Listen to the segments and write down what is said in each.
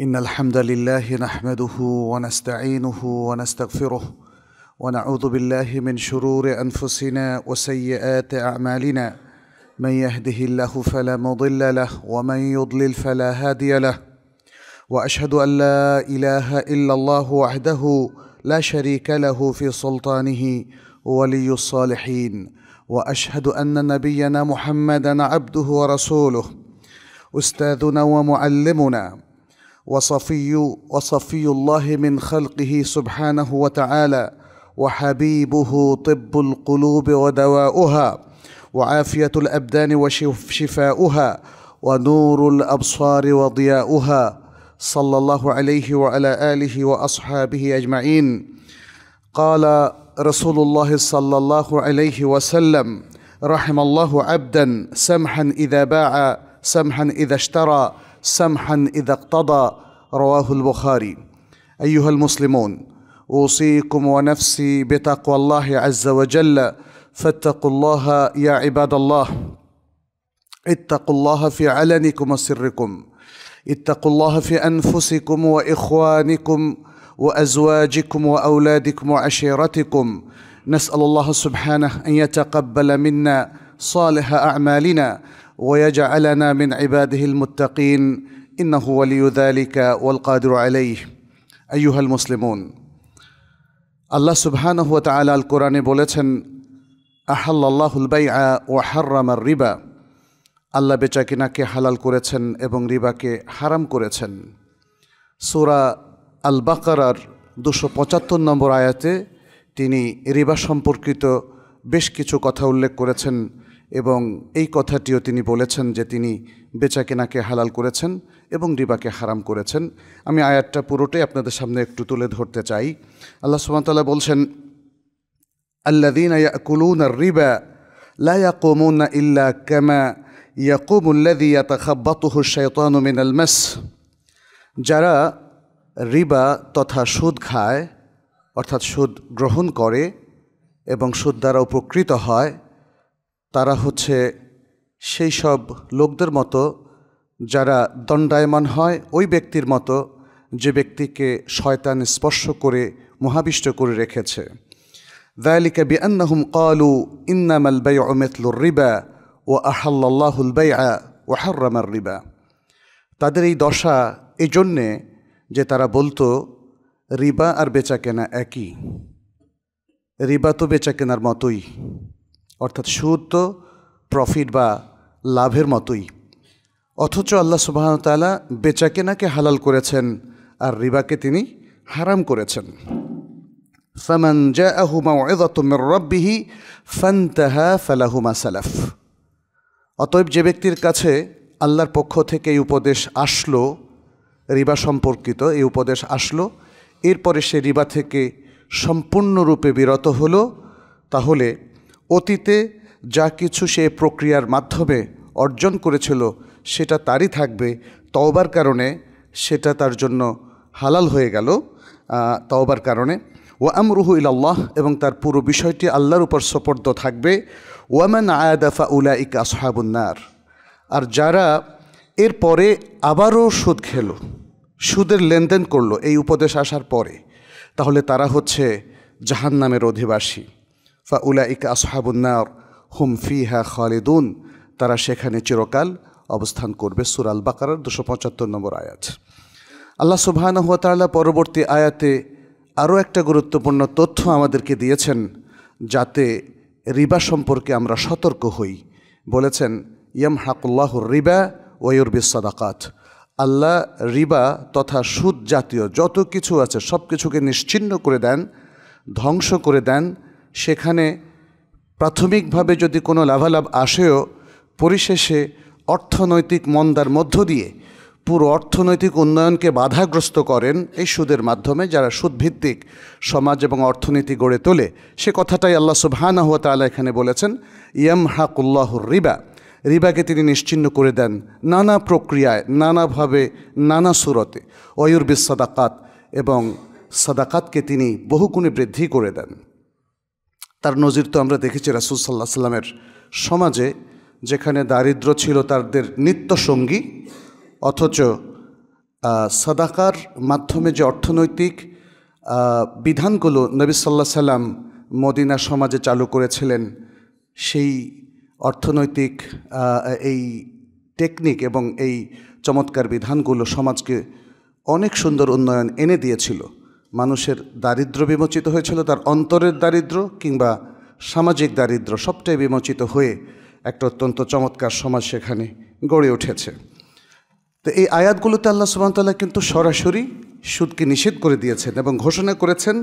إن الحمد لله نحمده ونستعينه ونستغفره ونعوذ بالله من شرور أنفسنا وسيئات أعمالنا من يهده الله فلا مضل له ومن يضلل فلا هادي له وأشهد أن لا إله إلا الله وحده لا شريك له في سلطانه ولي الصالحين واشهد ان نبينا محمدا عبده ورسوله استاذنا ومعلمنا وصفي وصفي الله من خلقه سبحانه وتعالى وحبيبه طب القلوب ودواؤها وعافيه الابدان وشفاؤها ونور الابصار وضياؤها صلى الله عليه وعلى اله واصحابه اجمعين قال رسول الله صلى الله عليه وسلم رحم الله عبدا سمحا اذا باع سمحا اذا اشترى سمحا إذا اقتضى رواه البخاري أيها المسلمون أوصيكم ونفسي بتقوى الله عز وجل فاتقوا الله يا عباد الله اتقوا الله في علنكم وسركم اتقوا الله في أنفسكم وإخوانكم وأزواجكم وأولادكم وعشيرتكم نسأل الله سبحانه أن يتقبل منا صالح أعمالنا ويجعلنا من عباده المتقين انه ولي ذلك والقادر عليه ايها المسلمون আল্লাহ সুবহানাহ ওয়া তাআলা আল কোরআনে বলেছেন আহাল্লাহুল বাইআ ওয়া হাররামার রিবা আল্লাহ বেচাকিনাকে হালাল করেছেন এবং রিবাকে হারাম করেছেন সূরা আল বাকারার দুশো পঁচাত্তর নম্বর আয়াতে তিনি রিবা সম্পর্কিত বেশ কিছু কথা উল্লেখ করেছেন এবং এই কথাটিও তিনি বলেছেন যে তিনি বেচা কেনাকে হালাল করেছেন এবং রিবাকে হারাম করেছেন আমি আয়াতটা পুরোটাই আপনাদের সামনে একটু তুলে ধরতে চাই আল্লাহ সুমতাল্লাহ বলছেন আল্লাদিন ইয়াকুলুন রিবা লায়া ইয়াকুমুন ইল্লা কেমা ইয়াকুমুল্লাদি ইয়াতাখাব্বাতুহু শায়তানু মিনাল মেস যারা রিবা তথা সুদ খায় অর্থাৎ সুদ গ্রহণ করে এবং সুদ দ্বারা উপকৃত হয় তারা হচ্ছে সেই সব লোকদের মতো যারা দণ্ডায়মান হয় ওই ব্যক্তির মতো যে ব্যক্তিকে শয়তান স্পর্শ করে মহাবিষ্ট করে রেখেছে ذلك بأنهم قالوا إنما البيع مثل الربا وأحل الله البيع وحرم الربا তাদের এই দশা এই জন্যে যে তারা বলতো রিবা আর বেচা কেনা একই রিবা তো বেচা কেনার মতোই অর্থাৎ সুদ তো প্রফিট বা লাভের মতোই অথচ আল্লাহ সুবাহতালা বেচা কেনাকে হালাল করেছেন আর রিবাকে তিনি হারাম করেছেন ফমান জাআহু মাউইযাতুমির রাব্বিহ ফান্তাহা ফালাহু সালাফ অতএব যে ব্যক্তির কাছে আল্লাহর পক্ষ থেকে এই উপদেশ আসলো রিবা সম্পর্কিত এই উপদেশ আসলো এরপরে সে রিবা থেকে সম্পূর্ণরূপে বিরত হলো তাহলে অতীতে যা কিছু সে প্রক্রিয়ার মাধ্যমে অর্জন করেছিল সেটা তারই থাকবে তওবার কারণে সেটা তার জন্য হালাল হয়ে গেল তওবার কারণে ওয়াম রুহু ইলাল্লাহ এবং তার পুরো বিষয়টি আল্লাহর উপর সপর্দ থাকবে ওয়ামান আয়াদাফা উলা ইক আসহাবুন্নার আর যারা এরপরে আবারও সুদ খেল সুদের লেনদেন করলো এই উপদেশ আসার পরে তাহলে তারা হচ্ছে জাহান্নামের অধিবাসী ফাউলাইক আসহাবুন্নার হুম ফিহা খালিদুন তারা সেখানে চিরকাল অবস্থান করবে সুরাল বাকারার দুশো পঁচাত্তর নম্বর আয়াত আল্লাহ সুবাহানহতালা পরবর্তী আয়াতে আরও একটা গুরুত্বপূর্ণ তথ্য আমাদেরকে দিয়েছেন যাতে রিবা সম্পর্কে আমরা সতর্ক হই বলেছেন ইয়াম হাকুল্লাহ রিবা ওয়ুর সাদাকাত আল্লাহ রিবা তথা সুদ জাতীয় যত কিছু আছে সব কিছুকে নিশ্চিন্ন করে দেন ধ্বংস করে দেন সেখানে প্রাথমিকভাবে যদি কোনো লাভালাভ আসেও পরিশেষে অর্থনৈতিক মন্দার মধ্য দিয়ে পুরো অর্থনৈতিক উন্নয়নকে বাধাগ্রস্ত করেন এই সুদের মাধ্যমে যারা সুদভিত্তিক সমাজ এবং অর্থনীতি গড়ে তোলে সে কথাটাই আল্লাহ সুবহানা হুয়া তালা এখানে বলেছেন ইয়াম হাকুল্লাহুর রিবা রিবাকে তিনি নিশ্চিন্ন করে দেন নানা প্রক্রিয়ায় নানাভাবে নানা সুরতে অয়ুর্বিস সাদাকাত এবং সাদাকাতকে তিনি বহুগুণে বৃদ্ধি করে দেন তার নজির তো আমরা দেখেছি রাসুল সাল্লাহ সাল্লামের সমাজে যেখানে দারিদ্র ছিল তাদের নিত্য সঙ্গী অথচ সাদাকার মাধ্যমে যে অর্থনৈতিক বিধানগুলো নবী সাল্লাহ সাল্লাম মদিনা সমাজে চালু করেছিলেন সেই অর্থনৈতিক এই টেকনিক এবং এই চমৎকার বিধানগুলো সমাজকে অনেক সুন্দর উন্নয়ন এনে দিয়েছিল মানুষের দারিদ্র বিমোচিত হয়েছিল তার অন্তরের দারিদ্র কিংবা সামাজিক দারিদ্র সবটাই বিমোচিত হয়ে একটা অত্যন্ত চমৎকার সমাজ সেখানে গড়ে উঠেছে তো এই আয়াতগুলোতে আল্লাহ সুবাহতাল্লাহ কিন্তু সরাসরি সুদকে নিষেধ করে দিয়েছেন এবং ঘোষণা করেছেন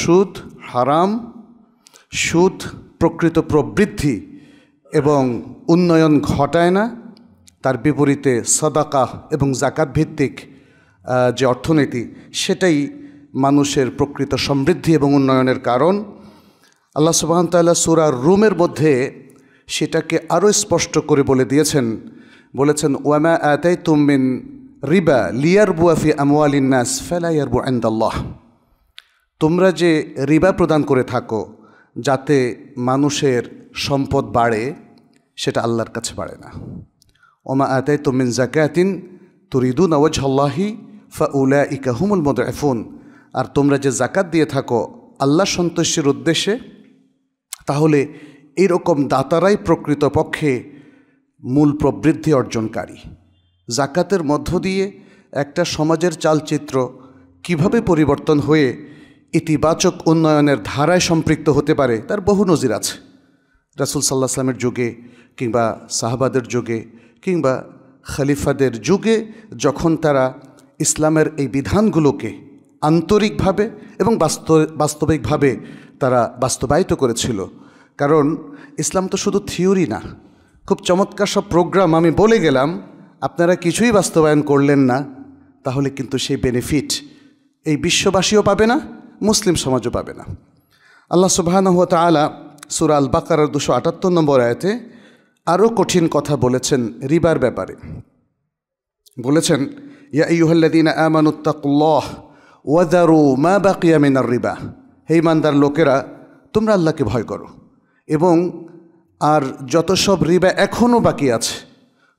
সুদ হারাম সুদ প্রকৃত প্রবৃদ্ধি এবং উন্নয়ন ঘটায় না তার বিপরীতে সদাকাহ এবং জাকাত ভিত্তিক যে অর্থনীতি সেটাই মানুষের প্রকৃত সমৃদ্ধি এবং উন্নয়নের কারণ আল্লাহ তাল্লাহ সুরা রুমের মধ্যে সেটাকে আরও স্পষ্ট করে বলে দিয়েছেন বলেছেন ওয়ামা আতাই তুমিন রিবা লিয়ার বুয়াফি আমওয়ালিনাস ফেলাইয়ার বু আন্দাল্লাহ তোমরা যে রিবা প্রদান করে থাকো যাতে মানুষের সম্পদ বাড়ে সেটা আল্লাহর কাছে বাড়ে না ওমা আতাই তুমিন জাকায়াতিন তুরিদু আওয়াজ আল্লাহি ফা উলা ইকাহুমুল মদ এফুন আর তোমরা যে জাকাত দিয়ে থাকো আল্লাহ সন্তোষের উদ্দেশ্যে তাহলে এরকম দাতারাই প্রকৃতপক্ষে মূল প্রবৃদ্ধি অর্জনকারী জাকাতের মধ্য দিয়ে একটা সমাজের চালচিত্র কিভাবে পরিবর্তন হয়ে ইতিবাচক উন্নয়নের ধারায় সম্পৃক্ত হতে পারে তার বহু নজির আছে রাসুল সাল্লাহ সাল্লামের যুগে কিংবা সাহাবাদের যুগে কিংবা খালিফাদের যুগে যখন তারা ইসলামের এই বিধানগুলোকে আন্তরিকভাবে এবং বাস্ত বাস্তবিকভাবে তারা বাস্তবায়িত করেছিল কারণ ইসলাম তো শুধু থিওরি না খুব চমৎকার সব প্রোগ্রাম আমি বলে গেলাম আপনারা কিছুই বাস্তবায়ন করলেন না তাহলে কিন্তু সেই বেনিফিট এই বিশ্ববাসীও পাবে না মুসলিম সমাজও পাবে না আল্লাহ সুবাহানহুয়া আলা সুরাল বাকার দুশো আটাত্তর নম্বর আয়তে আরও কঠিন কথা বলেছেন রিবার ব্যাপারে বলেছেন ইয়া ইউহল্লাদিন আমানুত্তাকুল্লাহ ওয়াদারু মা বাকিয়া মিনার রিবা হে ইমানদার লোকেরা তোমরা আল্লাহকে ভয় করো এবং আর যত সব রিবা এখনও বাকি আছে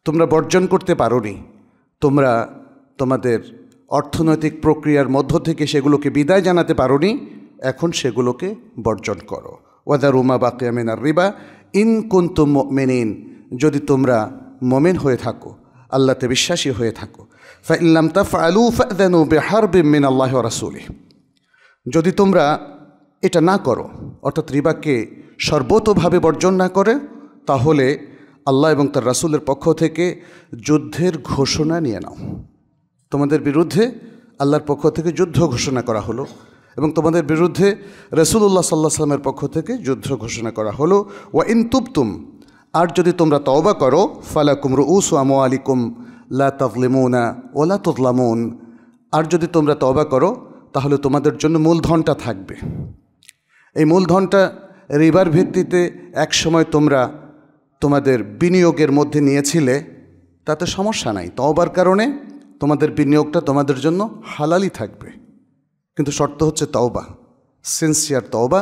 তোমরা বর্জন করতে পারোনি তোমরা তোমাদের অর্থনৈতিক প্রক্রিয়ার মধ্য থেকে সেগুলোকে বিদায় জানাতে পারোনি এখন সেগুলোকে বর্জন করো ওয়াদারু মা বাকিয়া মিনার রিবা ইন কুন্তুম মেনিন যদি তোমরা মমেন হয়ে থাকো আল্লাহতে বিশ্বাসী হয়ে থাকো ফাইল্লাম লাম তাফ আলু ফাদানু বেহার বিমিন আল্লাহ রাসুলি যদি তোমরা এটা না করো অর্থাৎ রিবাকে সর্বতোভাবে বর্জন না করে তাহলে আল্লাহ এবং তার রাসুলের পক্ষ থেকে যুদ্ধের ঘোষণা নিয়ে নাও তোমাদের বিরুদ্ধে আল্লাহর পক্ষ থেকে যুদ্ধ ঘোষণা করা হলো এবং তোমাদের বিরুদ্ধে রসুল্লাহ সাল্লাহ সাল্লামের পক্ষ থেকে যুদ্ধ ঘোষণা করা হলো ওয়া ইন তুবতুম আর যদি তোমরা তওবা করো ফালাকুম রুউস আমো আলিকুম লা তাজলিমুনা ও লা তজলামুন আর যদি তোমরা তবা করো তাহলে তোমাদের জন্য মূলধনটা থাকবে এই মূলধনটা রিবার ভিত্তিতে একসময় তোমরা তোমাদের বিনিয়োগের মধ্যে নিয়েছিলে তাতে সমস্যা নাই তবার কারণে তোমাদের বিনিয়োগটা তোমাদের জন্য হালালই থাকবে কিন্তু শর্ত হচ্ছে তওবা সিনসিয়ার তওবা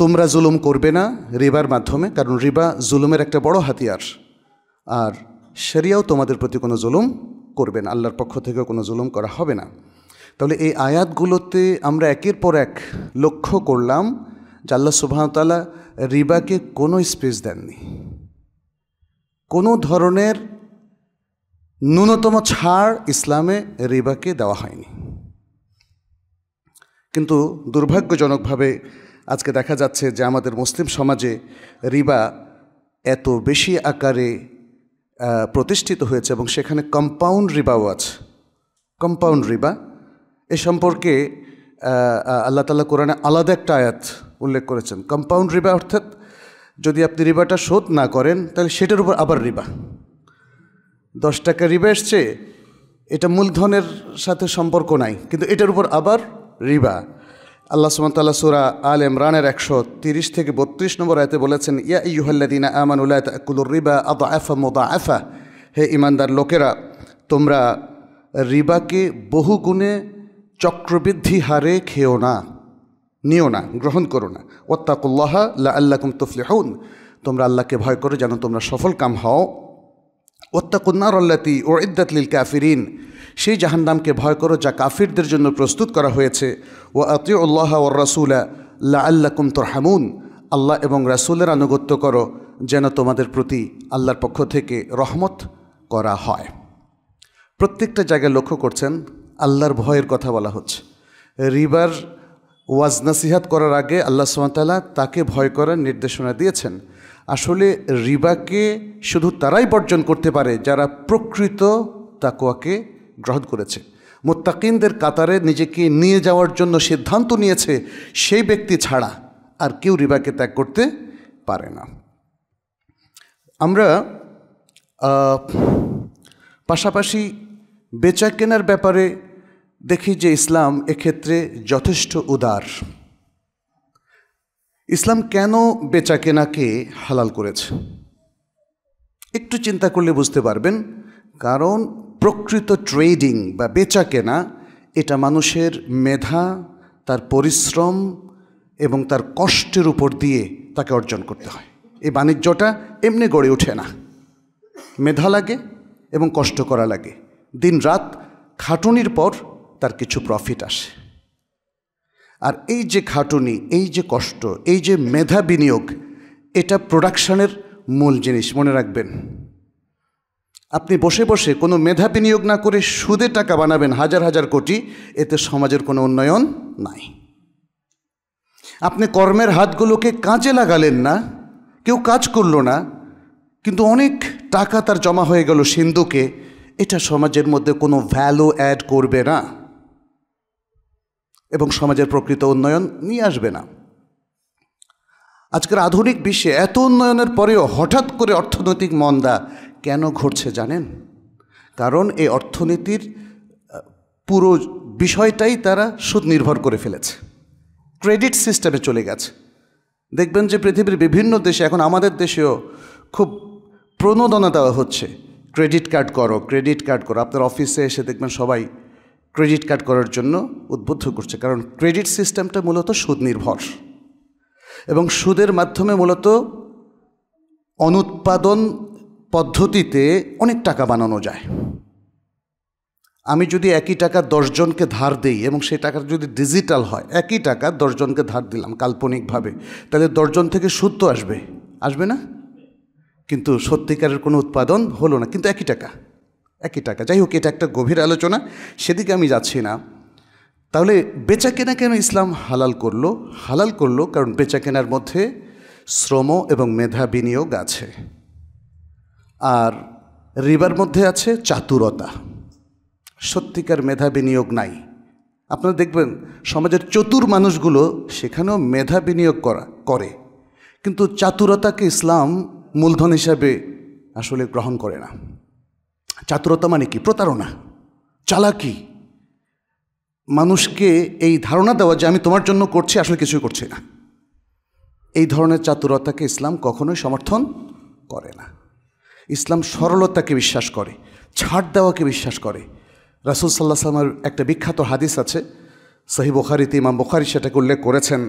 তোমরা জুলুম করবে না রিবার মাধ্যমে কারণ রিবা জুলুমের একটা বড় হাতিয়ার আর সেরিয়াও তোমাদের প্রতি কোনো জুলুম করবেন আল্লাহর পক্ষ থেকেও কোনো জুলুম করা হবে না তাহলে এই আয়াতগুলোতে আমরা একের পর এক লক্ষ্য করলাম যে আল্লাহ সুবাহতালা রিবাকে কোনো স্পেস দেননি কোনো ধরনের ন্যূনতম ছাড় ইসলামে রিবাকে দেওয়া হয়নি কিন্তু দুর্ভাগ্যজনকভাবে আজকে দেখা যাচ্ছে যে আমাদের মুসলিম সমাজে রিবা এত বেশি আকারে প্রতিষ্ঠিত হয়েছে এবং সেখানে কম্পাউন্ড রিবাও আছে কম্পাউন্ড রিবা এ সম্পর্কে আল্লাহ তালা কোরআনে আলাদা একটা আয়াত উল্লেখ করেছেন কম্পাউন্ড রিবা অর্থাৎ যদি আপনি রিবাটা শোধ না করেন তাহলে সেটার উপর আবার রিবা দশ টাকা রিবা এসছে এটা মূলধনের সাথে সম্পর্ক নাই কিন্তু এটার উপর আবার রিবা আল্লাহ সুমতাল্লা সুরা আল ইমরানের একশো তিরিশ থেকে বত্রিশ নম্বর আয়তে বলেছেন ইয়া ইউহল্লাদিনা উল্লাহ তাকুলুর রিবা আদা আফা মোদা আফা হে ইমানদার লোকেরা তোমরা রিবাকে বহু গুণে চক্রবৃদ্ধি হারে খেও না নিও না গ্রহণ করো না ওত্তাকুল্লাহা লা আল্লাকুম তুফলিহন তোমরা আল্লাহকে ভয় করো যেন তোমরা সফল কাম হও ওত্তাকুন্নার আল্লাতি ও ইদ্দাতলিল কাফিরিন সেই জাহান্নামকে ভয় করো যা কাফিরদের জন্য প্রস্তুত করা হয়েছে ও আতিউল্লাহ ও রাসুলা লা আল্লাকুম তোর হামুন আল্লাহ এবং রাসুলের আনুগত্য করো যেন তোমাদের প্রতি আল্লাহর পক্ষ থেকে রহমত করা হয় প্রত্যেকটা জায়গায় লক্ষ্য করছেন আল্লাহর ভয়ের কথা বলা হচ্ছে রিবার ওয়াজ নাসিহাত করার আগে আল্লাহ সুমতালা তাকে ভয় করার নির্দেশনা দিয়েছেন আসলে রিবাকে শুধু তারাই বর্জন করতে পারে যারা প্রকৃত তাকুয়াকে গ্রহণ করেছে মোত্তাকিনদের কাতারে নিজেকে নিয়ে যাওয়ার জন্য সিদ্ধান্ত নিয়েছে সেই ব্যক্তি ছাড়া আর কেউ রিবাকে ত্যাগ করতে পারে না আমরা পাশাপাশি বেচা কেনার ব্যাপারে দেখি যে ইসলাম এক্ষেত্রে যথেষ্ট উদার ইসলাম কেন বেচা কেনাকে হালাল করেছে একটু চিন্তা করলে বুঝতে পারবেন কারণ প্রকৃত ট্রেডিং বা বেচা কেনা এটা মানুষের মেধা তার পরিশ্রম এবং তার কষ্টের উপর দিয়ে তাকে অর্জন করতে হয় এই বাণিজ্যটা এমনি গড়ে ওঠে না মেধা লাগে এবং কষ্ট করা লাগে দিন রাত খাটুনির পর তার কিছু প্রফিট আসে আর এই যে খাটুনি এই যে কষ্ট এই যে মেধা বিনিয়োগ এটা প্রোডাকশানের মূল জিনিস মনে রাখবেন আপনি বসে বসে কোনো মেধা বিনিয়োগ না করে সুদে টাকা বানাবেন হাজার হাজার কোটি এতে সমাজের কোনো উন্নয়ন নাই আপনি কর্মের হাতগুলোকে কাজে লাগালেন না কেউ কাজ করল না কিন্তু অনেক টাকা তার জমা হয়ে গেল সিন্ধুকে এটা সমাজের মধ্যে কোনো ভ্যালু অ্যাড করবে না এবং সমাজের প্রকৃত উন্নয়ন নিয়ে আসবে না আজকের আধুনিক বিশ্বে এত উন্নয়নের পরেও হঠাৎ করে অর্থনৈতিক মন্দা কেন ঘটছে জানেন কারণ এই অর্থনীতির পুরো বিষয়টাই তারা সুদ নির্ভর করে ফেলেছে ক্রেডিট সিস্টেমে চলে গেছে দেখবেন যে পৃথিবীর বিভিন্ন দেশে এখন আমাদের দেশেও খুব প্রণোদনা দেওয়া হচ্ছে ক্রেডিট কার্ড করো ক্রেডিট কার্ড করো আপনার অফিসে এসে দেখবেন সবাই ক্রেডিট কার্ড করার জন্য উদ্বুদ্ধ করছে কারণ ক্রেডিট সিস্টেমটা মূলত সুদ নির্ভর এবং সুদের মাধ্যমে মূলত অনুৎপাদন পদ্ধতিতে অনেক টাকা বানানো যায় আমি যদি একই টাকা দশজনকে ধার দিই এবং সেই টাকা যদি ডিজিটাল হয় একই টাকা দশজনকে ধার দিলাম কাল্পনিকভাবে তাহলে দশজন থেকে সুদ তো আসবে আসবে না কিন্তু সত্যিকারের কোনো উৎপাদন হলো না কিন্তু একই টাকা একই টাকা যাই হোক এটা একটা গভীর আলোচনা সেদিকে আমি যাচ্ছি না তাহলে বেচা কেনা কেন ইসলাম হালাল করলো হালাল করলো কারণ বেচা কেনার মধ্যে শ্রম এবং মেধা বিনিয়োগ আছে আর রিবার মধ্যে আছে চাতুরতা সত্যিকার মেধা বিনিয়োগ নাই আপনারা দেখবেন সমাজের চতুর মানুষগুলো সেখানেও মেধা বিনিয়োগ করা করে কিন্তু চাতুরতাকে ইসলাম মূলধন হিসাবে আসলে গ্রহণ করে না চাতুরতা মানে কি প্রতারণা চালাকি মানুষকে এই ধারণা দেওয়া যে আমি তোমার জন্য করছি আসলে কিছুই করছি না এই ধরনের চাতুরতাকে ইসলাম কখনোই সমর্থন করে না ইসলাম সরলতাকে বিশ্বাস করে ছাড় দেওয়াকে বিশ্বাস করে রাসুল সাল্লাহ সাল্লামের একটা বিখ্যাত হাদিস আছে সহি বোখারিতে ইমাম বোখারি সেটাকে উল্লেখ করেছেন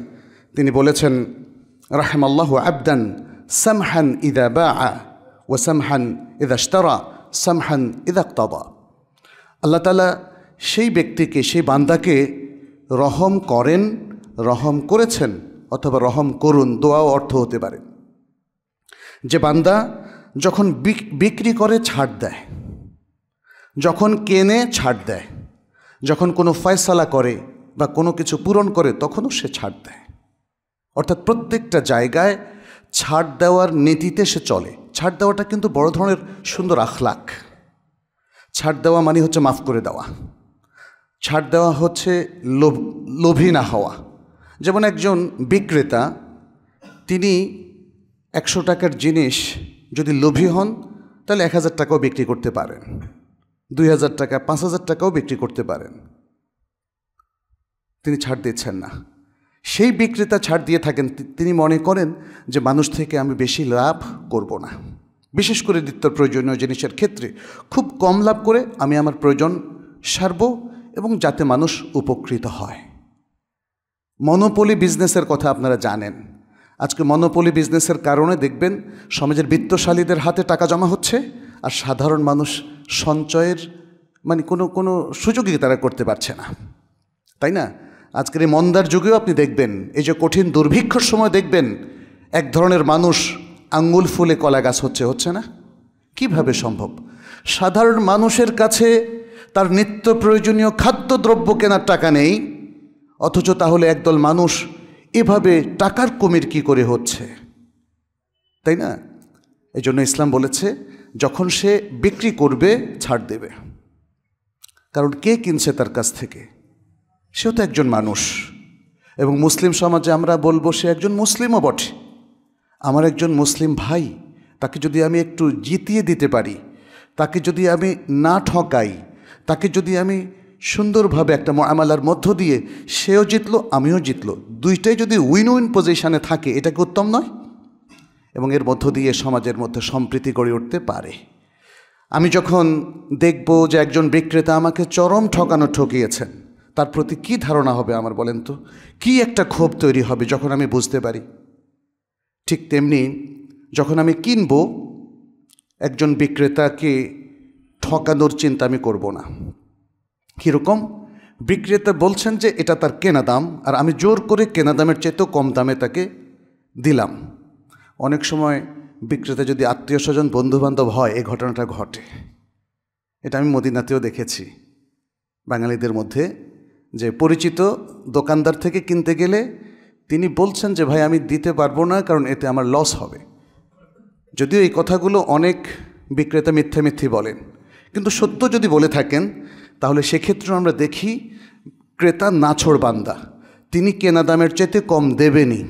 তিনি বলেছেন রাহেম আল্লাহ আবদান সামহান ইদা বা ও সামহান ইদা স্তারা সামহান ইদাক্তাবা আল্লাহ তালা সেই ব্যক্তিকে সেই বান্দাকে রহম করেন রহম করেছেন অথবা রহম করুন দোয়াও অর্থ হতে পারে যে বান্দা যখন বিক্রি করে ছাড় দেয় যখন কেনে ছাড় দেয় যখন কোনো ফয়সালা করে বা কোনো কিছু পূরণ করে তখনও সে ছাড় দেয় অর্থাৎ প্রত্যেকটা জায়গায় ছাড় দেওয়ার নীতিতে সে চলে ছাড় দেওয়াটা কিন্তু বড় ধরনের সুন্দর আখলাক ছাড় দেওয়া মানে হচ্ছে মাফ করে দেওয়া ছাড় দেওয়া হচ্ছে লোভ লোভী না হওয়া যেমন একজন বিক্রেতা তিনি একশো টাকার জিনিস যদি লোভী হন তাহলে এক হাজার টাকাও বিক্রি করতে পারেন দুই হাজার টাকা পাঁচ হাজার টাকাও বিক্রি করতে পারেন তিনি ছাড় দিচ্ছেন না সেই বিক্রেতা ছাড় দিয়ে থাকেন তিনি মনে করেন যে মানুষ থেকে আমি বেশি লাভ করব না বিশেষ করে নিত্য প্রয়োজনীয় জিনিসের ক্ষেত্রে খুব কম লাভ করে আমি আমার প্রয়োজন সারব এবং যাতে মানুষ উপকৃত হয় মনোপলি বিজনেসের কথা আপনারা জানেন আজকে মনোপলি বিজনেসের কারণে দেখবেন সমাজের বিত্তশালীদের হাতে টাকা জমা হচ্ছে আর সাধারণ মানুষ সঞ্চয়ের মানে কোনো কোনো সুযোগই তারা করতে পারছে না তাই না আজকের এই মন্দার যুগেও আপনি দেখবেন এই যে কঠিন দুর্ভিক্ষর সময় দেখবেন এক ধরনের মানুষ আঙ্গুল ফুলে কলা গাছ হচ্ছে হচ্ছে না কিভাবে সম্ভব সাধারণ মানুষের কাছে তার নিত্য প্রয়োজনীয় খাদ্যদ্রব্য কেনার টাকা নেই অথচ তাহলে একদল মানুষ এভাবে টাকার কুমির কি করে হচ্ছে তাই না এই জন্য ইসলাম বলেছে যখন সে বিক্রি করবে ছাড় দেবে কারণ কে কিনছে তার কাছ থেকে সেও তো একজন মানুষ এবং মুসলিম সমাজে আমরা বলবো সে একজন মুসলিমও বটে আমার একজন মুসলিম ভাই তাকে যদি আমি একটু জিতিয়ে দিতে পারি তাকে যদি আমি না ঠকাই তাকে যদি আমি সুন্দরভাবে একটা আমালার মধ্য দিয়ে সেও জিতলো আমিও জিতলো দুইটাই যদি উইন উইন পজিশানে থাকে এটা কি উত্তম নয় এবং এর মধ্য দিয়ে সমাজের মধ্যে সম্প্রীতি গড়ে উঠতে পারে আমি যখন দেখব যে একজন বিক্রেতা আমাকে চরম ঠকানো ঠকিয়েছেন তার প্রতি কি ধারণা হবে আমার বলেন তো কি একটা ক্ষোভ তৈরি হবে যখন আমি বুঝতে পারি ঠিক তেমনি যখন আমি কিনব একজন বিক্রেতাকে ঠকানোর চিন্তা আমি করব না কীরকম বিক্রেতা বলছেন যে এটা তার কেনা দাম আর আমি জোর করে কেনা দামের চাইতেও কম দামে তাকে দিলাম অনেক সময় বিক্রেতা যদি আত্মীয় স্বজন বন্ধুবান্ধব হয় এই ঘটনাটা ঘটে এটা আমি মদিনাতেও দেখেছি বাঙালিদের মধ্যে যে পরিচিত দোকানদার থেকে কিনতে গেলে তিনি বলছেন যে ভাই আমি দিতে পারবো না কারণ এতে আমার লস হবে যদিও এই কথাগুলো অনেক বিক্রেতা মিথ্যা মিথ্যি বলেন কিন্তু সত্য যদি বলে থাকেন তাহলে সেক্ষেত্রে আমরা দেখি ক্রেতা নাছোড় বান্দা তিনি কেনা দামের চাইতে কম দেবেনি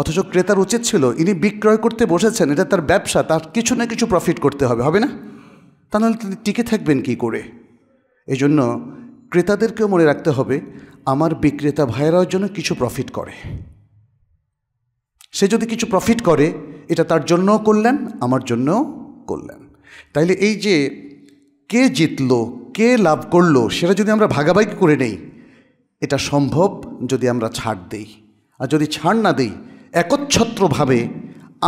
অথচ ক্রেতার উচিত ছিল ইনি বিক্রয় করতে বসেছেন এটা তার ব্যবসা তার কিছু না কিছু প্রফিট করতে হবে হবে না তা নাহলে তিনি টিকে থাকবেন কি করে এই জন্য ক্রেতাদেরকেও মনে রাখতে হবে আমার বিক্রেতা ভাইয়েরাও জন্য কিছু প্রফিট করে সে যদি কিছু প্রফিট করে এটা তার জন্যও করলেন আমার জন্যও করলেন তাইলে এই যে কে জিতলো কে লাভ করলো সেটা যদি আমরা ভাগাভাগি করে নেই এটা সম্ভব যদি আমরা ছাড় দেই আর যদি ছাড় না দিই একচ্ছত্রভাবে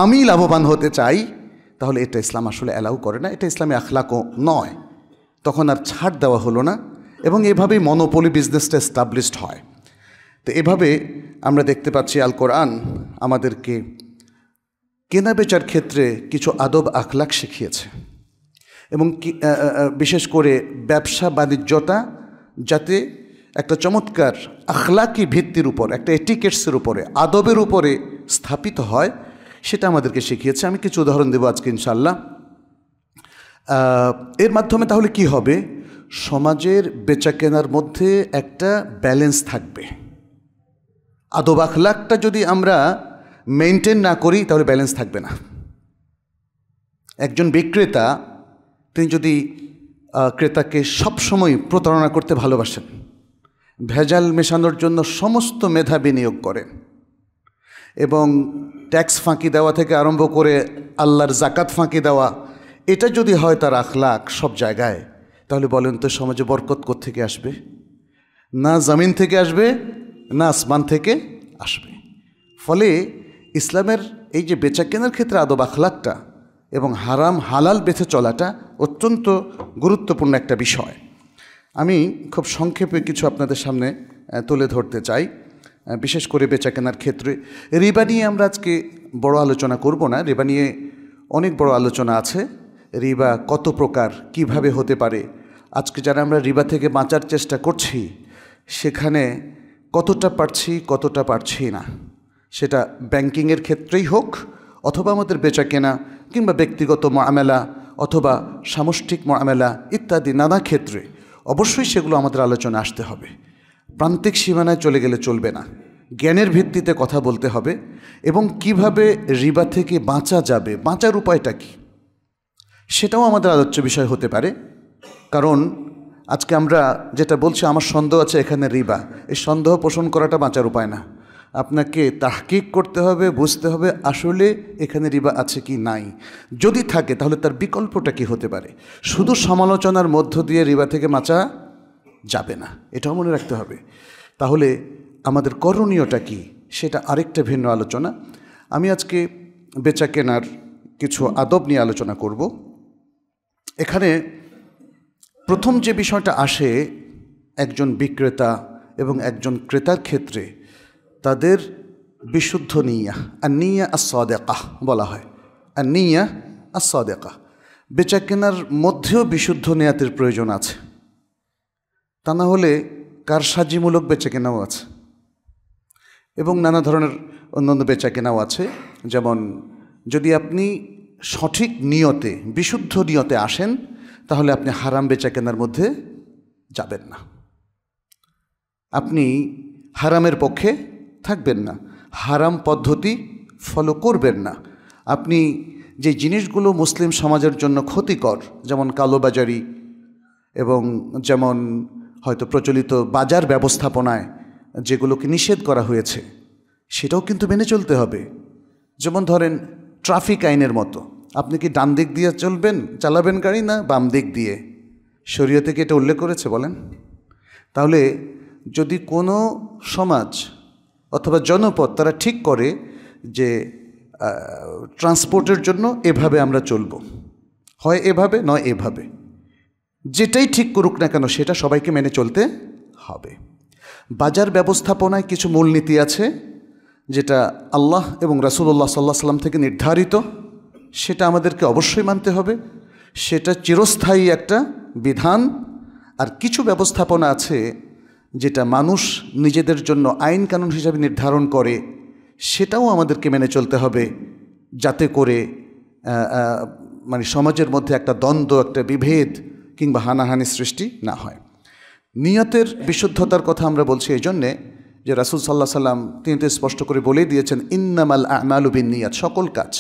আমি লাভবান হতে চাই তাহলে এটা ইসলাম আসলে অ্যালাউ করে না এটা ইসলামে আখলাকও নয় তখন আর ছাড় দেওয়া হলো না এবং এভাবেই মনোপলি বিজনেসটা এস্টাবলিশড হয় তো এভাবে আমরা দেখতে পাচ্ছি আল কোরআন আমাদেরকে কেনাবেচার ক্ষেত্রে কিছু আদব আখলাক শিখিয়েছে এবং বিশেষ করে ব্যবসা বাণিজ্যটা যাতে একটা চমৎকার আখলাকি ভিত্তির উপর একটা এটিকেটসের উপরে আদবের উপরে স্থাপিত হয় সেটা আমাদেরকে শিখিয়েছে আমি কিছু উদাহরণ দেবো আজকে ইনশাল্লাহ এর মাধ্যমে তাহলে কি হবে সমাজের বেচা কেনার মধ্যে একটা ব্যালেন্স থাকবে আদব আখলাকটা যদি আমরা মেনটেন না করি তাহলে ব্যালেন্স থাকবে না একজন বিক্রেতা তিনি যদি ক্রেতাকে সবসময় প্রতারণা করতে ভালোবাসেন ভেজাল মেশানোর জন্য সমস্ত মেধা বিনিয়োগ করেন এবং ট্যাক্স ফাঁকি দেওয়া থেকে আরম্ভ করে আল্লাহর জাকাত ফাঁকি দেওয়া এটা যদি হয় তার আখলাখ সব জায়গায় তাহলে বলেন তো সমাজে বরকত থেকে আসবে না জামিন থেকে আসবে না আসমান থেকে আসবে ফলে ইসলামের এই যে বেচা কেনার ক্ষেত্রে আদব আখলাকটা এবং হারাম হালাল বেঁধে চলাটা অত্যন্ত গুরুত্বপূর্ণ একটা বিষয় আমি খুব সংক্ষেপে কিছু আপনাদের সামনে তুলে ধরতে চাই বিশেষ করে বেচাকেনার ক্ষেত্রে রিবা নিয়ে আমরা আজকে বড় আলোচনা করব না রিবা নিয়ে অনেক বড় আলোচনা আছে রিবা কত প্রকার কিভাবে হতে পারে আজকে যারা আমরা রিবা থেকে বাঁচার চেষ্টা করছি সেখানে কতটা পারছি কতটা পারছি না সেটা ব্যাংকিংয়ের ক্ষেত্রেই হোক অথবা আমাদের বেচা কেনা কিংবা ব্যক্তিগত মামেলা অথবা সামষ্টিক মামেলা ইত্যাদি নানা ক্ষেত্রে অবশ্যই সেগুলো আমাদের আলোচনা আসতে হবে প্রান্তিক সীমানায় চলে গেলে চলবে না জ্ঞানের ভিত্তিতে কথা বলতে হবে এবং কিভাবে রিবা থেকে বাঁচা যাবে বাঁচার উপায়টা কি সেটাও আমাদের আলোচ্য বিষয় হতে পারে কারণ আজকে আমরা যেটা বলছি আমার সন্দেহ আছে এখানে রিবা এই সন্দেহ পোষণ করাটা বাঁচার উপায় না আপনাকে তাহকিক করতে হবে বুঝতে হবে আসলে এখানে রিবা আছে কি নাই যদি থাকে তাহলে তার বিকল্পটা কি হতে পারে শুধু সমালোচনার মধ্য দিয়ে রিবা থেকে মাচা যাবে না এটাও মনে রাখতে হবে তাহলে আমাদের করণীয়টা কি সেটা আরেকটা ভিন্ন আলোচনা আমি আজকে বেচা কেনার কিছু আদব নিয়ে আলোচনা করব এখানে প্রথম যে বিষয়টা আসে একজন বিক্রেতা এবং একজন ক্রেতার ক্ষেত্রে তাদের বিশুদ্ধ নিয়া আর নিয়া আসাদেকাহ বলা হয় আর নিয়া আসাদেকাহ বেচা কেনার মধ্যেও বিশুদ্ধ নেয়াতের প্রয়োজন আছে তা না হলে কারসাজিমূলক বেচা কেনাও আছে এবং নানা ধরনের অন্যান্য বেচা কেনাও আছে যেমন যদি আপনি সঠিক নিয়তে বিশুদ্ধ নিয়তে আসেন তাহলে আপনি হারাম বেচা কেনার মধ্যে যাবেন না আপনি হারামের পক্ষে থাকবেন না হারাম পদ্ধতি ফলো করবেন না আপনি যে জিনিসগুলো মুসলিম সমাজের জন্য ক্ষতিকর যেমন কালোবাজারি এবং যেমন হয়তো প্রচলিত বাজার ব্যবস্থাপনায় যেগুলোকে নিষেধ করা হয়েছে সেটাও কিন্তু মেনে চলতে হবে যেমন ধরেন ট্রাফিক আইনের মতো আপনি কি ডান দিক দিয়ে চলবেন চালাবেন গাড়ি না বাম দিক দিয়ে শরীয় থেকে এটা উল্লেখ করেছে বলেন তাহলে যদি কোনো সমাজ অথবা জনপদ তারা ঠিক করে যে ট্রান্সপোর্টের জন্য এভাবে আমরা চলব হয় এভাবে নয় এভাবে যেটাই ঠিক করুক না কেন সেটা সবাইকে মেনে চলতে হবে বাজার ব্যবস্থাপনায় কিছু মূলনীতি আছে যেটা আল্লাহ এবং রাসুল্লাহ সাল্লাহ সাল্লাম থেকে নির্ধারিত সেটা আমাদেরকে অবশ্যই মানতে হবে সেটা চিরস্থায়ী একটা বিধান আর কিছু ব্যবস্থাপনা আছে যেটা মানুষ নিজেদের জন্য আইন কানুন হিসাবে নির্ধারণ করে সেটাও আমাদেরকে মেনে চলতে হবে যাতে করে মানে সমাজের মধ্যে একটা দ্বন্দ্ব একটা বিভেদ কিংবা হানাহানি সৃষ্টি না হয় নিয়তের বিশুদ্ধতার কথা আমরা বলছি এই জন্যে যে রাসুল সাল্লাহ সাল্লাম তিনি তো স্পষ্ট করে বলেই দিয়েছেন ইন্নামাল আমালুবিন নিয়াত সকল কাজ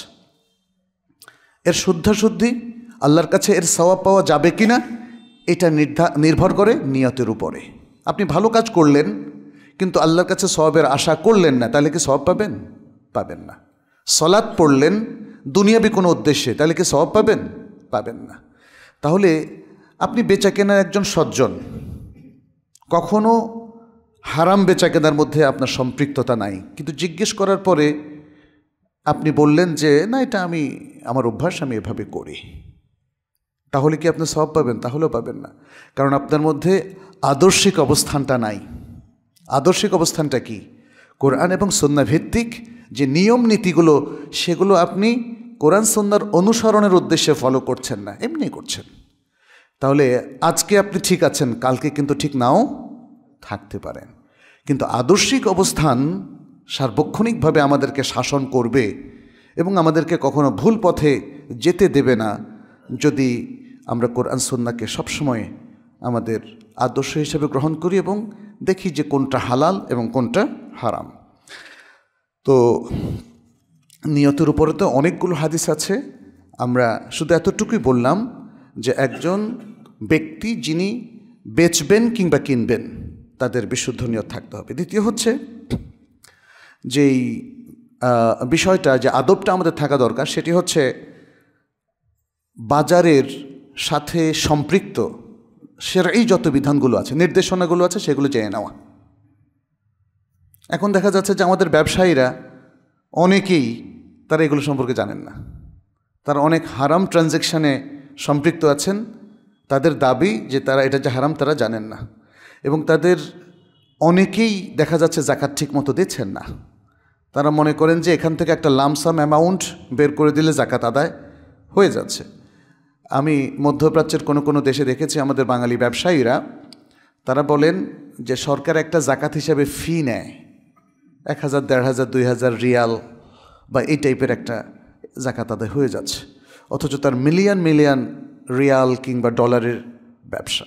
এর শুদ্ধাশুদ্ধি আল্লাহর কাছে এর সওয়াব পাওয়া যাবে কি না এটা নির্ভর করে নিয়তের উপরে আপনি ভালো কাজ করলেন কিন্তু আল্লাহর কাছে সবের আশা করলেন না তাহলে কি সব পাবেন পাবেন না সলাৎ পড়লেন দুনিয়াবি কোনো উদ্দেশ্যে তাহলে কি সব পাবেন পাবেন না তাহলে আপনি বেচা কেনার একজন সজ্জন কখনো হারাম বেচা কেনার মধ্যে আপনার সম্পৃক্ততা নাই কিন্তু জিজ্ঞেস করার পরে আপনি বললেন যে না এটা আমি আমার অভ্যাস আমি এভাবে করি তাহলে কি আপনি সব পাবেন তাহলেও পাবেন না কারণ আপনার মধ্যে আদর্শিক অবস্থানটা নাই আদর্শিক অবস্থানটা কি কোরআন এবং সন্ন্যা ভিত্তিক যে নিয়ম নীতিগুলো সেগুলো আপনি কোরআন সন্ন্যার অনুসরণের উদ্দেশ্যে ফলো করছেন না এমনি করছেন তাহলে আজকে আপনি ঠিক আছেন কালকে কিন্তু ঠিক নাও থাকতে পারেন কিন্তু আদর্শিক অবস্থান সার্বক্ষণিকভাবে আমাদেরকে শাসন করবে এবং আমাদেরকে কখনো ভুল পথে যেতে দেবে না যদি আমরা কোরআন সন্নাকে সবসময় আমাদের আদর্শ হিসেবে গ্রহণ করি এবং দেখি যে কোনটা হালাল এবং কোনটা হারাম তো নিয়তের উপরে তো অনেকগুলো হাদিস আছে আমরা শুধু এতটুকুই বললাম যে একজন ব্যক্তি যিনি বেচবেন কিংবা কিনবেন তাদের বিশুদ্ধ নিয়ত থাকতে হবে দ্বিতীয় হচ্ছে যেই বিষয়টা যে আদবটা আমাদের থাকা দরকার সেটি হচ্ছে বাজারের সাথে সম্পৃক্ত সেরাই যত বিধানগুলো আছে নির্দেশনাগুলো আছে সেগুলো জেনে নেওয়া এখন দেখা যাচ্ছে যে আমাদের ব্যবসায়ীরা অনেকেই তারা এগুলো সম্পর্কে জানেন না তারা অনেক হারাম ট্রানজ্যাকশানে সম্পৃক্ত আছেন তাদের দাবি যে তারা এটা যে হারাম তারা জানেন না এবং তাদের অনেকেই দেখা যাচ্ছে জাকাত ঠিক মতো দিচ্ছেন না তারা মনে করেন যে এখান থেকে একটা লামসাম অ্যামাউন্ট বের করে দিলে জাকাত আদায় হয়ে যাচ্ছে আমি মধ্যপ্রাচ্যের কোনো কোনো দেশে দেখেছি আমাদের বাঙালি ব্যবসায়ীরা তারা বলেন যে সরকার একটা জাকাত হিসাবে ফি নেয় এক হাজার দেড় হাজার দুই হাজার রিয়াল বা এই টাইপের একটা জাকাত আদায় হয়ে যাচ্ছে অথচ তার মিলিয়ন মিলিয়ন রিয়াল কিংবা ডলারের ব্যবসা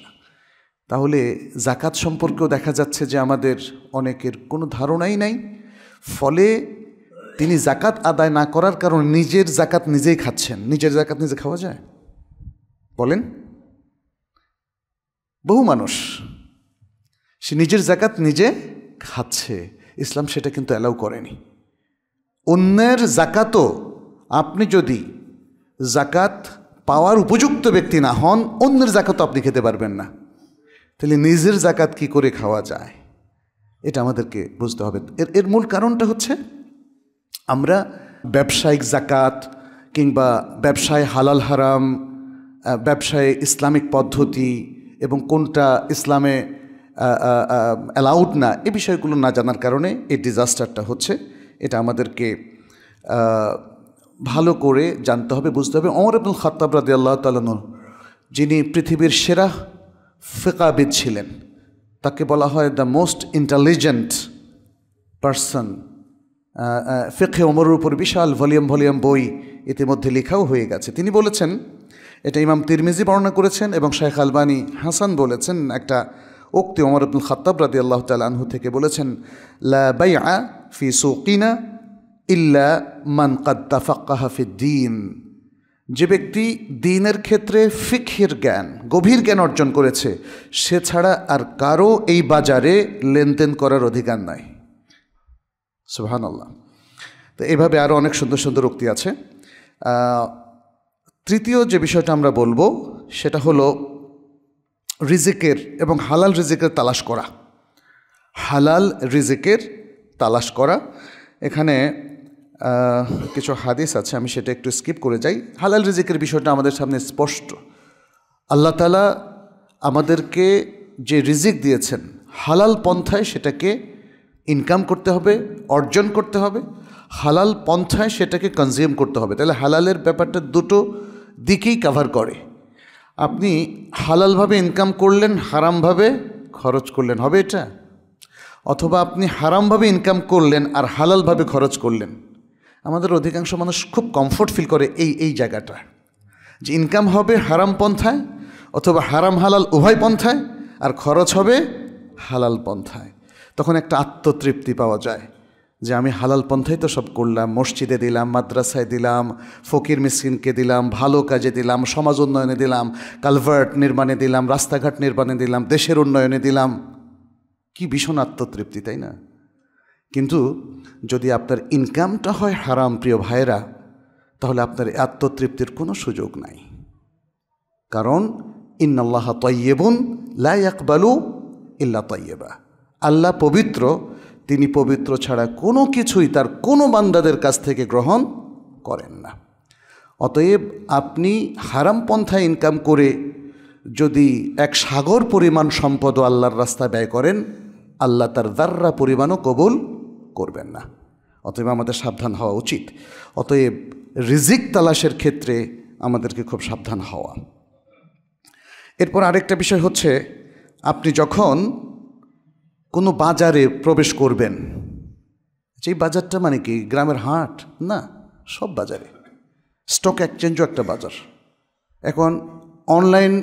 তাহলে জাকাত সম্পর্কেও দেখা যাচ্ছে যে আমাদের অনেকের কোনো ধারণাই নাই ফলে তিনি জাকাত আদায় না করার কারণে নিজের জাকাত নিজেই খাচ্ছেন নিজের জাকাত নিজে খাওয়া যায় বলেন বহু মানুষ সে নিজের জাকাত নিজে খাচ্ছে ইসলাম সেটা কিন্তু অ্যালাউ করেনি অন্যের জাকাতও আপনি যদি জাকাত পাওয়ার উপযুক্ত ব্যক্তি না হন অন্যের জাকাতও আপনি খেতে পারবেন না তাহলে নিজের জাকাত কি করে খাওয়া যায় এটা আমাদেরকে বুঝতে হবে এর এর মূল কারণটা হচ্ছে আমরা ব্যবসায়িক জাকাত কিংবা ব্যবসায় হালাল হারাম ব্যবসায় ইসলামিক পদ্ধতি এবং কোনটা ইসলামে অ্যালাউড না এ বিষয়গুলো না জানার কারণে এই ডিজাস্টারটা হচ্ছে এটা আমাদেরকে ভালো করে জানতে হবে বুঝতে হবে অমর আব্দুল খতাব রাদি আল্লাহ তালানুর যিনি পৃথিবীর সেরা ফেকাবিদ ছিলেন তাকে বলা হয় দ্য মোস্ট ইন্টেলিজেন্ট পারসন ফেকে অমরের উপর বিশাল ভলিউম ভলিউম বই ইতিমধ্যে লেখাও হয়ে গেছে তিনি বলেছেন এটা ইমাম তিরমিজি বর্ণনা করেছেন এবং শেখ আলবানি হাসান বলেছেন একটা উক্তি ওমর আব্দুল খাতাব রাদি আল্লাহ আনহু থেকে বলেছেন লা ফি সুকিনা ইল্লা মান দিন যে ব্যক্তি দিনের ক্ষেত্রে ফিকহির জ্ঞান গভীর জ্ঞান অর্জন করেছে সে ছাড়া আর কারও এই বাজারে লেনদেন করার অধিকার নাই সুহান আল্লাহ তো এভাবে আরও অনেক সুন্দর সুন্দর উক্তি আছে তৃতীয় যে বিষয়টা আমরা বলবো সেটা হলো রিজিকের এবং হালাল রিজিকের তালাশ করা হালাল রিজিকের তালাশ করা এখানে কিছু হাদিস আছে আমি সেটা একটু স্কিপ করে যাই হালাল রিজিকের বিষয়টা আমাদের সামনে স্পষ্ট আল্লাহ তালা আমাদেরকে যে রিজিক দিয়েছেন হালাল পন্থায় সেটাকে ইনকাম করতে হবে অর্জন করতে হবে হালাল পন্থায় সেটাকে কনজিউম করতে হবে তাহলে হালালের ব্যাপারটা দুটো দিকেই কাভার করে আপনি হালালভাবে ইনকাম করলেন হারামভাবে খরচ করলেন হবে এটা অথবা আপনি হারামভাবে ইনকাম করলেন আর হালালভাবে খরচ করলেন আমাদের অধিকাংশ মানুষ খুব কমফোর্ট ফিল করে এই এই জায়গাটা যে ইনকাম হবে হারাম পন্থায় অথবা হারাম হালাল উভয় পন্থায় আর খরচ হবে হালাল পন্থায় তখন একটা আত্মতৃপ্তি পাওয়া যায় যে আমি হালাল পন্থায় তো সব করলাম মসজিদে দিলাম মাদ্রাসায় দিলাম ফকির মিসকিনকে দিলাম ভালো কাজে দিলাম সমাজ উন্নয়নে দিলাম কালভার্ট নির্মাণে দিলাম রাস্তাঘাট নির্মাণে দিলাম দেশের উন্নয়নে দিলাম কি ভীষণ আত্মতৃপ্তি তাই না কিন্তু যদি আপনার ইনকামটা হয় হারাম প্রিয় ভাইয়েরা তাহলে আপনার আত্মতৃপ্তির কোনো সুযোগ নাই কারণ ইন্নাল্লাহ তৈয়েবুন লাই আকবালু ইল্লা তৈয়েবা আল্লাহ পবিত্র তিনি পবিত্র ছাড়া কোনো কিছুই তার কোনো বান্দাদের কাছ থেকে গ্রহণ করেন না অতএব আপনি হারাম পন্থায় ইনকাম করে যদি এক সাগর পরিমাণ সম্পদ আল্লাহর রাস্তা ব্যয় করেন আল্লাহ তার দাররা পরিমাণও কবুল করবেন না অতএব আমাদের সাবধান হওয়া উচিত অতএব রিজিক তালাশের ক্ষেত্রে আমাদেরকে খুব সাবধান হওয়া এরপর আরেকটা বিষয় হচ্ছে আপনি যখন কোনো বাজারে প্রবেশ করবেন যে বাজারটা মানে কি গ্রামের হাট না সব বাজারে স্টক এক্সচেঞ্জও একটা বাজার এখন অনলাইন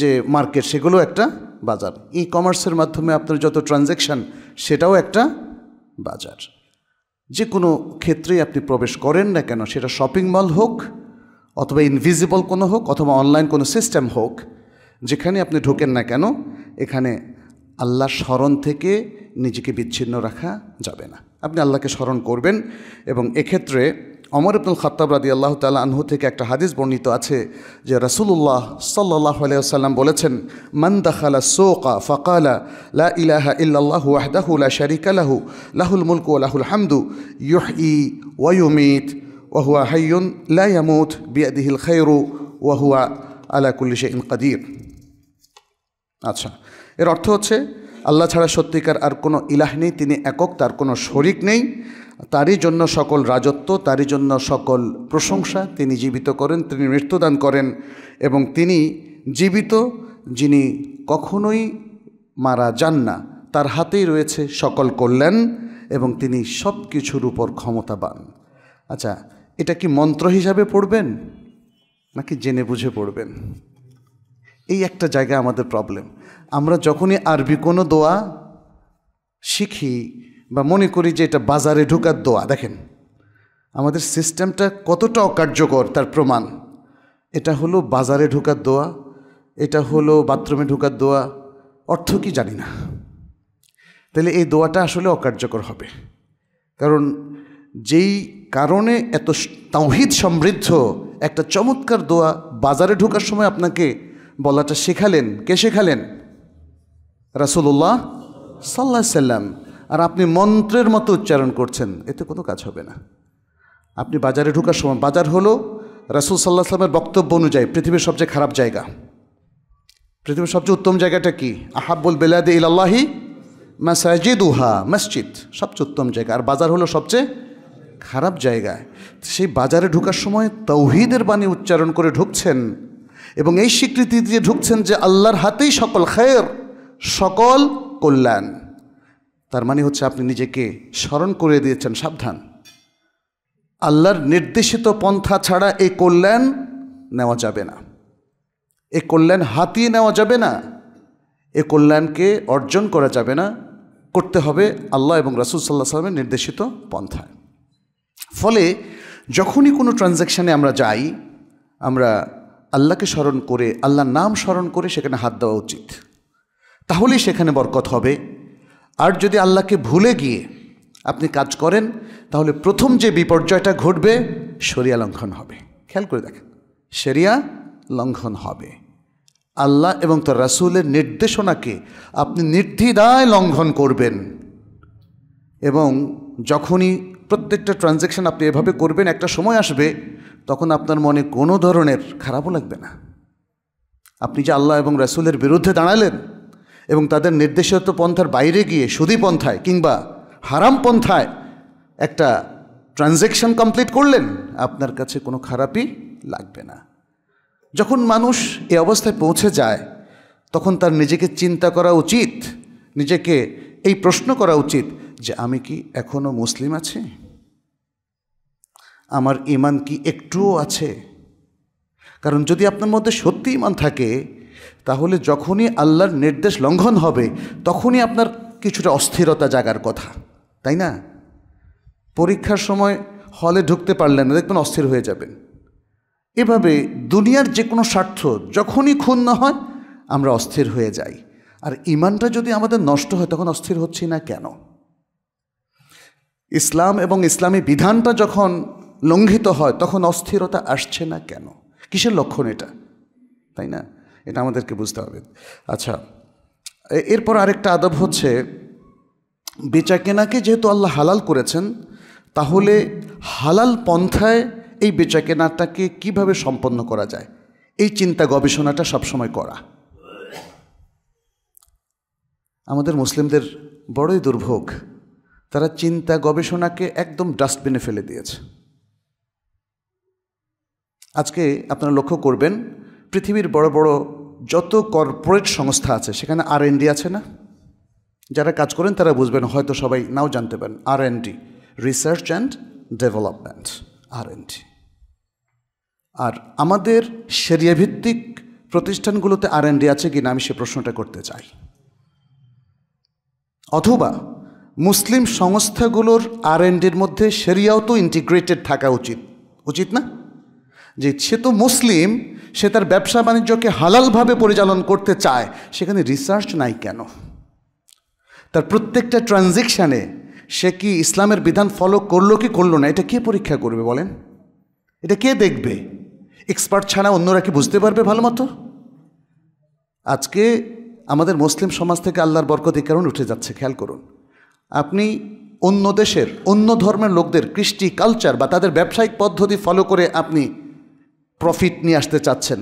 যে মার্কেট সেগুলো একটা বাজার ই কমার্সের মাধ্যমে আপনার যত ট্রানজ্যাকশান সেটাও একটা বাজার যে কোনো ক্ষেত্রেই আপনি প্রবেশ করেন না কেন সেটা শপিং মল হোক অথবা ইনভিজিবল কোনো হোক অথবা অনলাইন কোনো সিস্টেম হোক যেখানে আপনি ঢোকেন না কেন এখানে আল্লাহ স্মরণ থেকে নিজেকে বিচ্ছিন্ন রাখা যাবে না আপনি আল্লাহকে স্মরণ করবেন এবং এক্ষেত্রে অমর আব্দুল খত্তাব রাদি আল্লাহ তালা আনহু থেকে একটা হাদিস বর্ণিত আছে যে রসুল্লাহ সাল্লাহ আলাইসাল্লাম বলেছেন মান দাখালা সোকা ফকালা লা ইলাহা ইল্লাহু আহদাহু লা শারিকা লাহু লাহুল মুলকু লাহুল হামদু ইহ ই ওয়ুমিত ওহুয়া হাইয়ুন লামুথ ইয়ামুত বিয়াদিহিল খৈরু ওহুয়া আলাকুল্লিশ ইন কাদির আচ্ছা এর অর্থ হচ্ছে আল্লাহ ছাড়া সত্যিকার আর কোনো ইলাহ নেই তিনি একক তার কোনো শরিক নেই তারই জন্য সকল রাজত্ব তারই জন্য সকল প্রশংসা তিনি জীবিত করেন তিনি মৃত্যুদান করেন এবং তিনি জীবিত যিনি কখনোই মারা যান না তার হাতেই রয়েছে সকল কল্যাণ এবং তিনি সব কিছুর উপর ক্ষমতাবান আচ্ছা এটা কি মন্ত্র হিসাবে পড়বেন নাকি জেনে বুঝে পড়বেন এই একটা জায়গা আমাদের প্রবলেম আমরা যখনই আরবি কোনো দোয়া শিখি বা মনে করি যে এটা বাজারে ঢোকার দোয়া দেখেন আমাদের সিস্টেমটা কতটা অকার্যকর তার প্রমাণ এটা হলো বাজারে ঢোকার দোয়া এটা হলো বাথরুমে ঢোকার দোয়া অর্থ কি জানি না তাহলে এই দোয়াটা আসলে অকার্যকর হবে কারণ যেই কারণে এত তাওহিদ সমৃদ্ধ একটা চমৎকার দোয়া বাজারে ঢোকার সময় আপনাকে বলাটা শেখালেন কে শেখালেন রাসুল্লাহ সাল্লা সাল্লাম আর আপনি মন্ত্রের মতো উচ্চারণ করছেন এতে কোনো কাজ হবে না আপনি বাজারে ঢুকার সময় বাজার হলো রাসুল সাল্লাহ সাল্লামের বক্তব্য অনুযায়ী পৃথিবীর সবচেয়ে খারাপ জায়গা পৃথিবীর সবচেয়ে উত্তম জায়গাটা কি আহাবুল বেলাদে ইলাল্লাহি উহা মসজিদ সবচেয়ে উত্তম জায়গা আর বাজার হলো সবচেয়ে খারাপ জায়গায় সেই বাজারে ঢুকার সময় তৌহিদের বাণী উচ্চারণ করে ঢুকছেন এবং এই স্বীকৃতি দিয়ে ঢুকছেন যে আল্লাহর হাতেই সকল খায়ের সকল কল্যাণ তার মানে হচ্ছে আপনি নিজেকে স্মরণ করে দিয়েছেন সাবধান আল্লাহর নির্দেশিত পন্থা ছাড়া এই কল্যাণ নেওয়া যাবে না এ কল্যাণ হাতিয়ে নেওয়া যাবে না এ কল্যাণকে অর্জন করা যাবে না করতে হবে আল্লাহ এবং রাসুল সাল্লাহ সাল্লামের নির্দেশিত পন্থায় ফলে যখনই কোনো ট্রানজ্যাকশানে আমরা যাই আমরা আল্লাহকে স্মরণ করে আল্লাহর নাম স্মরণ করে সেখানে হাত দেওয়া উচিত তাহলেই সেখানে বরকত হবে আর যদি আল্লাহকে ভুলে গিয়ে আপনি কাজ করেন তাহলে প্রথম যে বিপর্যয়টা ঘটবে শরিয়া লঙ্ঘন হবে খেয়াল করে দেখেন শরিয়া লঙ্ঘন হবে আল্লাহ এবং তার রাসুলের নির্দেশনাকে আপনি নির্ধিদায় লঙ্ঘন করবেন এবং যখনই প্রত্যেকটা ট্রানজ্যাকশান আপনি এভাবে করবেন একটা সময় আসবে তখন আপনার মনে কোনো ধরনের খারাপও লাগবে না আপনি যে আল্লাহ এবং রাসুলের বিরুদ্ধে দাঁড়ালেন এবং তাদের নির্দেশিত পন্থার বাইরে গিয়ে সুদি পন্থায় কিংবা হারাম পন্থায় একটা ট্রানজ্যাকশান কমপ্লিট করলেন আপনার কাছে কোনো খারাপই লাগবে না যখন মানুষ এ অবস্থায় পৌঁছে যায় তখন তার নিজেকে চিন্তা করা উচিত নিজেকে এই প্রশ্ন করা উচিত যে আমি কি এখনও মুসলিম আছি আমার ইমান কি একটুও আছে কারণ যদি আপনার মধ্যে সত্যি ইমান থাকে তাহলে যখনই আল্লাহর নির্দেশ লঙ্ঘন হবে তখনই আপনার কিছুটা অস্থিরতা জাগার কথা তাই না পরীক্ষার সময় হলে ঢুকতে পারলেন না দেখবেন অস্থির হয়ে যাবেন এভাবে দুনিয়ার যে কোনো স্বার্থ যখনই ক্ষুণ্ণ হয় আমরা অস্থির হয়ে যাই আর ইমানটা যদি আমাদের নষ্ট হয় তখন অস্থির হচ্ছি না কেন ইসলাম এবং ইসলামী বিধানটা যখন লঙ্ঘিত হয় তখন অস্থিরতা আসছে না কেন কিসের লক্ষণ এটা তাই না এটা আমাদেরকে বুঝতে হবে আচ্ছা এরপর আরেকটা আদব হচ্ছে বেচা কেনাকে যেহেতু আল্লাহ হালাল করেছেন তাহলে হালাল পন্থায় এই বেচা কেনাটাকে কীভাবে সম্পন্ন করা যায় এই চিন্তা গবেষণাটা সবসময় করা আমাদের মুসলিমদের বড়ই দুর্ভোগ তারা চিন্তা গবেষণাকে একদম ডাস্টবিনে ফেলে দিয়েছে আজকে আপনারা লক্ষ্য করবেন পৃথিবীর বড় বড় যত কর্পোরেট সংস্থা আছে সেখানে আর এন ডি আছে না যারা কাজ করেন তারা বুঝবেন হয়তো সবাই নাও জানতে পারেন R N D research and development R N D আর আমাদের সেরিয়াভিত্তিক প্রতিষ্ঠানগুলোতে আর এন ডি আছে কিনা আমি সে প্রশ্নটা করতে চাই অথবা মুসলিম সংস্থাগুলোর আর এন্ডের মধ্যে সেরিয়াও তো ইন্টিগ্রেটেড থাকা উচিত উচিত না যে সে তো মুসলিম সে তার ব্যবসা বাণিজ্যকে হালালভাবে পরিচালন করতে চায় সেখানে রিসার্চ নাই কেন তার প্রত্যেকটা ট্রানজেকশানে সে কি ইসলামের বিধান ফলো করলো কি করলো না এটা কে পরীক্ষা করবে বলেন এটা কে দেখবে এক্সপার্ট ছাড়া অন্যরা কি বুঝতে পারবে ভালো মতো আজকে আমাদের মুসলিম সমাজ থেকে আল্লাহর বরকতি কারণ উঠে যাচ্ছে খেয়াল করুন আপনি অন্য দেশের অন্য ধর্মের লোকদের কৃষ্টি কালচার বা তাদের ব্যবসায়িক পদ্ধতি ফলো করে আপনি প্রফিট নিয়ে আসতে চাচ্ছেন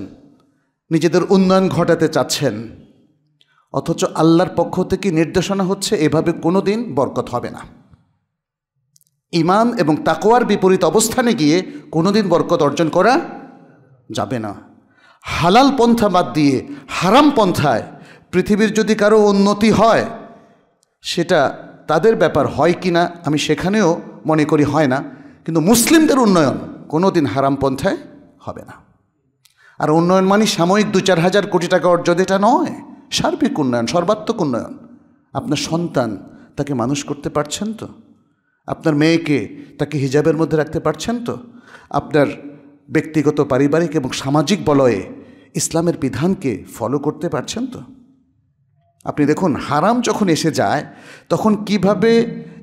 নিজেদের উন্নয়ন ঘটাতে চাচ্ছেন অথচ আল্লাহর পক্ষ থেকে নির্দেশনা হচ্ছে এভাবে কোনো দিন বরকত হবে না ইমান এবং তাকোয়ার বিপরীত অবস্থানে গিয়ে কোনো দিন বরকত অর্জন করা যাবে না হালাল পন্থা বাদ দিয়ে হারাম পন্থায় পৃথিবীর যদি কারো উন্নতি হয় সেটা তাদের ব্যাপার হয় কি না আমি সেখানেও মনে করি হয় না কিন্তু মুসলিমদের উন্নয়ন কোনো দিন হারাম পন্থায় হবে না আর উন্নয়ন মানে সাময়িক দু চার হাজার কোটি টাকা অর্জন এটা নয় সার্বিক উন্নয়ন সর্বাত্মক উন্নয়ন আপনার সন্তান তাকে মানুষ করতে পারছেন তো আপনার মেয়েকে তাকে হিজাবের মধ্যে রাখতে পারছেন তো আপনার ব্যক্তিগত পারিবারিক এবং সামাজিক বলয়ে ইসলামের বিধানকে ফলো করতে পারছেন তো আপনি দেখুন হারাম যখন এসে যায় তখন কিভাবে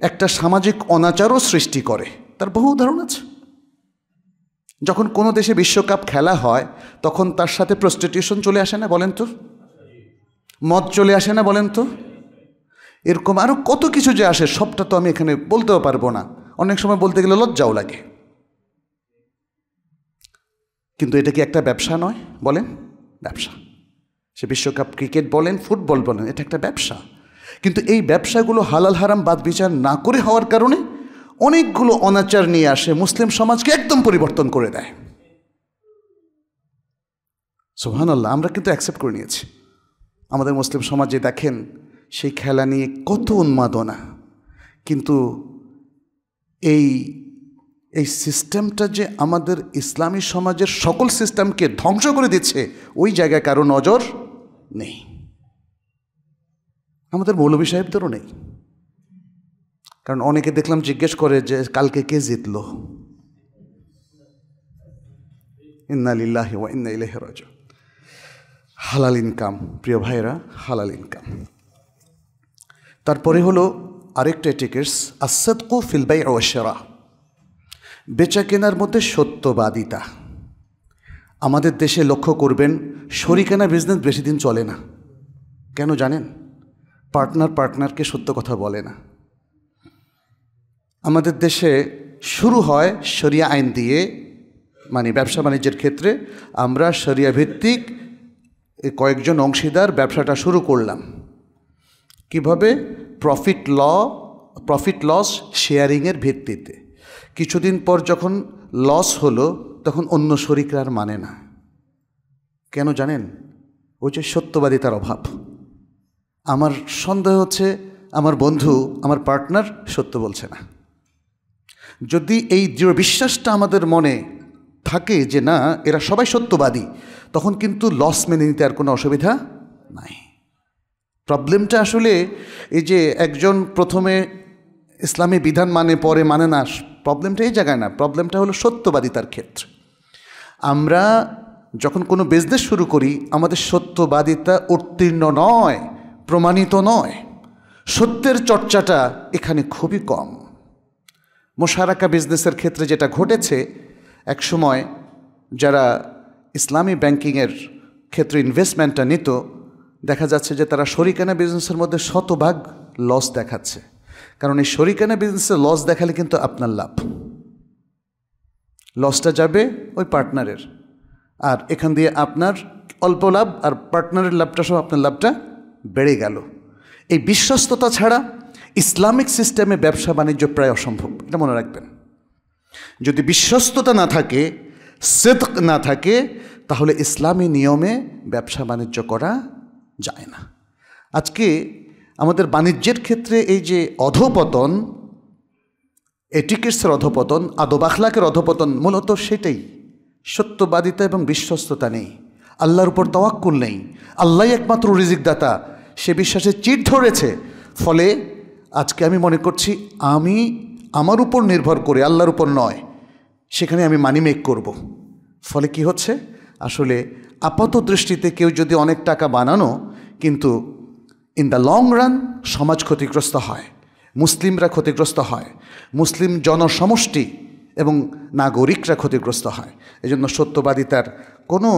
একটা সামাজিক অনাচারও সৃষ্টি করে তার বহু উদাহরণ আছে যখন কোনো দেশে বিশ্বকাপ খেলা হয় তখন তার সাথে প্রস্টিটিউশন চলে আসে না বলেন তো মদ চলে আসে না বলেন তো এরকম আরও কত কিছু যে আসে সবটা তো আমি এখানে বলতেও পারবো না অনেক সময় বলতে গেলে লজ্জাও লাগে কিন্তু এটা কি একটা ব্যবসা নয় বলেন ব্যবসা সে বিশ্বকাপ ক্রিকেট বলেন ফুটবল বলেন এটা একটা ব্যবসা কিন্তু এই ব্যবসাগুলো হালাল হারাম বাদ বিচার না করে হওয়ার কারণে অনেকগুলো অনাচার নিয়ে আসে মুসলিম সমাজকে একদম পরিবর্তন করে দেয় সোহানাল্লাহ আমরা কিন্তু অ্যাকসেপ্ট করে নিয়েছি আমাদের মুসলিম সমাজে দেখেন সেই খেলা নিয়ে কত উন্মাদনা কিন্তু এই এই সিস্টেমটা যে আমাদের ইসলামী সমাজের সকল সিস্টেমকে ধ্বংস করে দিচ্ছে ওই জায়গায় কারো নজর নেই আমাদের মৌলভী সাহেবদেরও নেই কারণ অনেকে দেখলাম জিজ্ঞেস করে যে কালকে কে জিতল ইন্নালিল্লাহ ইন্না হালাল ইনকাম প্রিয় ভাইরা হালাল ইনকাম তারপরে হলো আরেকটা টিকিটস আসাদ কু ফিলবাই ওশেরা বেচা কেনার মধ্যে সত্যবাদিতা আমাদের দেশে লক্ষ্য করবেন শরিকানা বিজনেস বেশি দিন চলে না কেন জানেন পার্টনার পার্টনারকে সত্য কথা বলে না আমাদের দেশে শুরু হয় শরিয়া আইন দিয়ে মানে ব্যবসা বাণিজ্যের ক্ষেত্রে আমরা শরিয়া ভিত্তিক কয়েকজন অংশীদার ব্যবসাটা শুরু করলাম কিভাবে প্রফিট ল প্রফিট লস শেয়ারিংয়ের ভিত্তিতে কিছুদিন পর যখন লস হলো তখন অন্য শরিকরা আর মানে না কেন জানেন ওই যে সত্যবাদিতার অভাব আমার সন্দেহ হচ্ছে আমার বন্ধু আমার পার্টনার সত্য বলছে না যদি এই দৃঢ় বিশ্বাসটা আমাদের মনে থাকে যে না এরা সবাই সত্যবাদী তখন কিন্তু লস মেনে নিতে আর কোনো অসুবিধা নাই প্রবলেমটা আসলে এই যে একজন প্রথমে ইসলামী বিধান মানে পরে মানে না প্রবলেমটা এই জায়গায় না প্রবলেমটা হলো সত্যবাদিতার ক্ষেত্রে আমরা যখন কোনো বিজনেস শুরু করি আমাদের সত্যবাদিতা উত্তীর্ণ নয় প্রমাণিত নয় সত্যের চর্চাটা এখানে খুবই কম মোশারাকা বিজনেসের ক্ষেত্রে যেটা ঘটেছে এক সময় যারা ইসলামী ব্যাংকিংয়ের ক্ষেত্রে ইনভেস্টমেন্টটা নিত দেখা যাচ্ছে যে তারা শরিকানা বিজনেসের মধ্যে শতভাগ লস দেখাচ্ছে কারণ এই শরিকানা বিজনেসে লস দেখালে কিন্তু আপনার লাভ লসটা যাবে ওই পার্টনারের আর এখান দিয়ে আপনার অল্প লাভ আর পার্টনারের লাভটা সহ আপনার লাভটা বেড়ে গেল এই বিশ্বস্ততা ছাড়া ইসলামিক সিস্টেমে ব্যবসা বাণিজ্য প্রায় অসম্ভব এটা মনে রাখবেন যদি বিশ্বস্ততা না থাকে সেদক না থাকে তাহলে ইসলামী নিয়মে ব্যবসা বাণিজ্য করা যায় না আজকে আমাদের বাণিজ্যের ক্ষেত্রে এই যে অধপতন এটিকেটসের অধপতন আদব আখলাকের অধপতন মূলত সেটাই সত্যবাদিতা এবং বিশ্বস্ততা নেই আল্লাহর উপর তওয়াক্কুল নেই আল্লাহ একমাত্র রিজিকদাতা সে বিশ্বাসে চিট ধরেছে ফলে আজকে আমি মনে করছি আমি আমার উপর নির্ভর করে আল্লাহর উপর নয় সেখানে আমি মানি মেক করব। ফলে কি হচ্ছে আসলে আপাত দৃষ্টিতে কেউ যদি অনেক টাকা বানানো কিন্তু ইন দ্য লং রান সমাজ ক্ষতিগ্রস্ত হয় মুসলিমরা ক্ষতিগ্রস্ত হয় মুসলিম জনসমষ্টি এবং নাগরিকরা ক্ষতিগ্রস্ত হয় এজন্য সত্যবাদিতার কোনো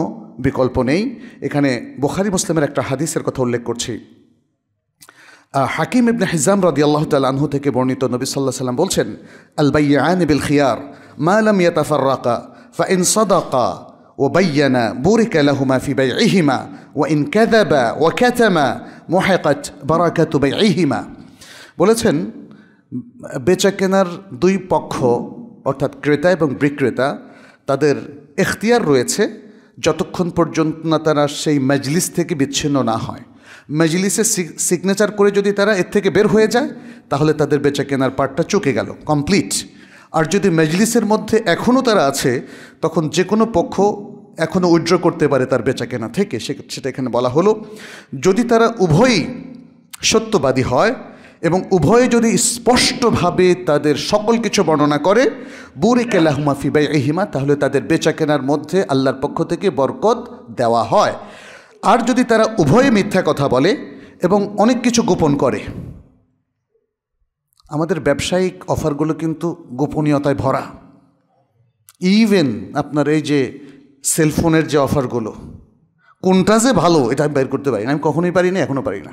বিকল্প নেই এখানে বোখারি মুসলিমের একটা হাদিসের কথা উল্লেখ করছি হাকিম ইবনে হিজাম রদি আল্লাহ আনহু থেকে বর্ণিত নবী সাল্লাহ সাল্লাম বলছেন আলবাইয়ান বিল খিয়ার মালাম রাকা ফা ইন সদাকা বাই بورك لهما في بيعهما ও ক্যাথামা মোহাকাত বারাকাত বাই ইহিমা বলেছেন বেচা কেনার দুই পক্ষ অর্থাৎ ক্রেতা এবং বিক্রেতা তাদের এখতিয়ার রয়েছে যতক্ষণ পর্যন্ত না তারা সেই মেজলিস থেকে বিচ্ছিন্ন না হয় মেজলিসে সিগনেচার করে যদি তারা এর থেকে বের হয়ে যায় তাহলে তাদের বেচা কেনার পার্টটা চুকে গেল কমপ্লিট আর যদি মেজলিসের মধ্যে এখনও তারা আছে তখন যে কোনো পক্ষ এখনও উইড্র করতে পারে তার বেচা কেনা থেকে সেটা এখানে বলা হলো যদি তারা উভয়ই সত্যবাদী হয় এবং উভয়ে যদি স্পষ্টভাবে তাদের সকল কিছু বর্ণনা করে বুরি কেলাহুমা ফিবাই এহিমা তাহলে তাদের বেচা কেনার মধ্যে আল্লাহর পক্ষ থেকে বরকত দেওয়া হয় আর যদি তারা উভয়ে মিথ্যা কথা বলে এবং অনেক কিছু গোপন করে আমাদের ব্যবসায়িক অফারগুলো কিন্তু গোপনীয়তায় ভরা ইভেন আপনার এই যে সেলফোনের যে অফারগুলো কোনটা যে ভালো এটা আমি বের করতে পারি না আমি কখনোই পারি না এখনও পারি না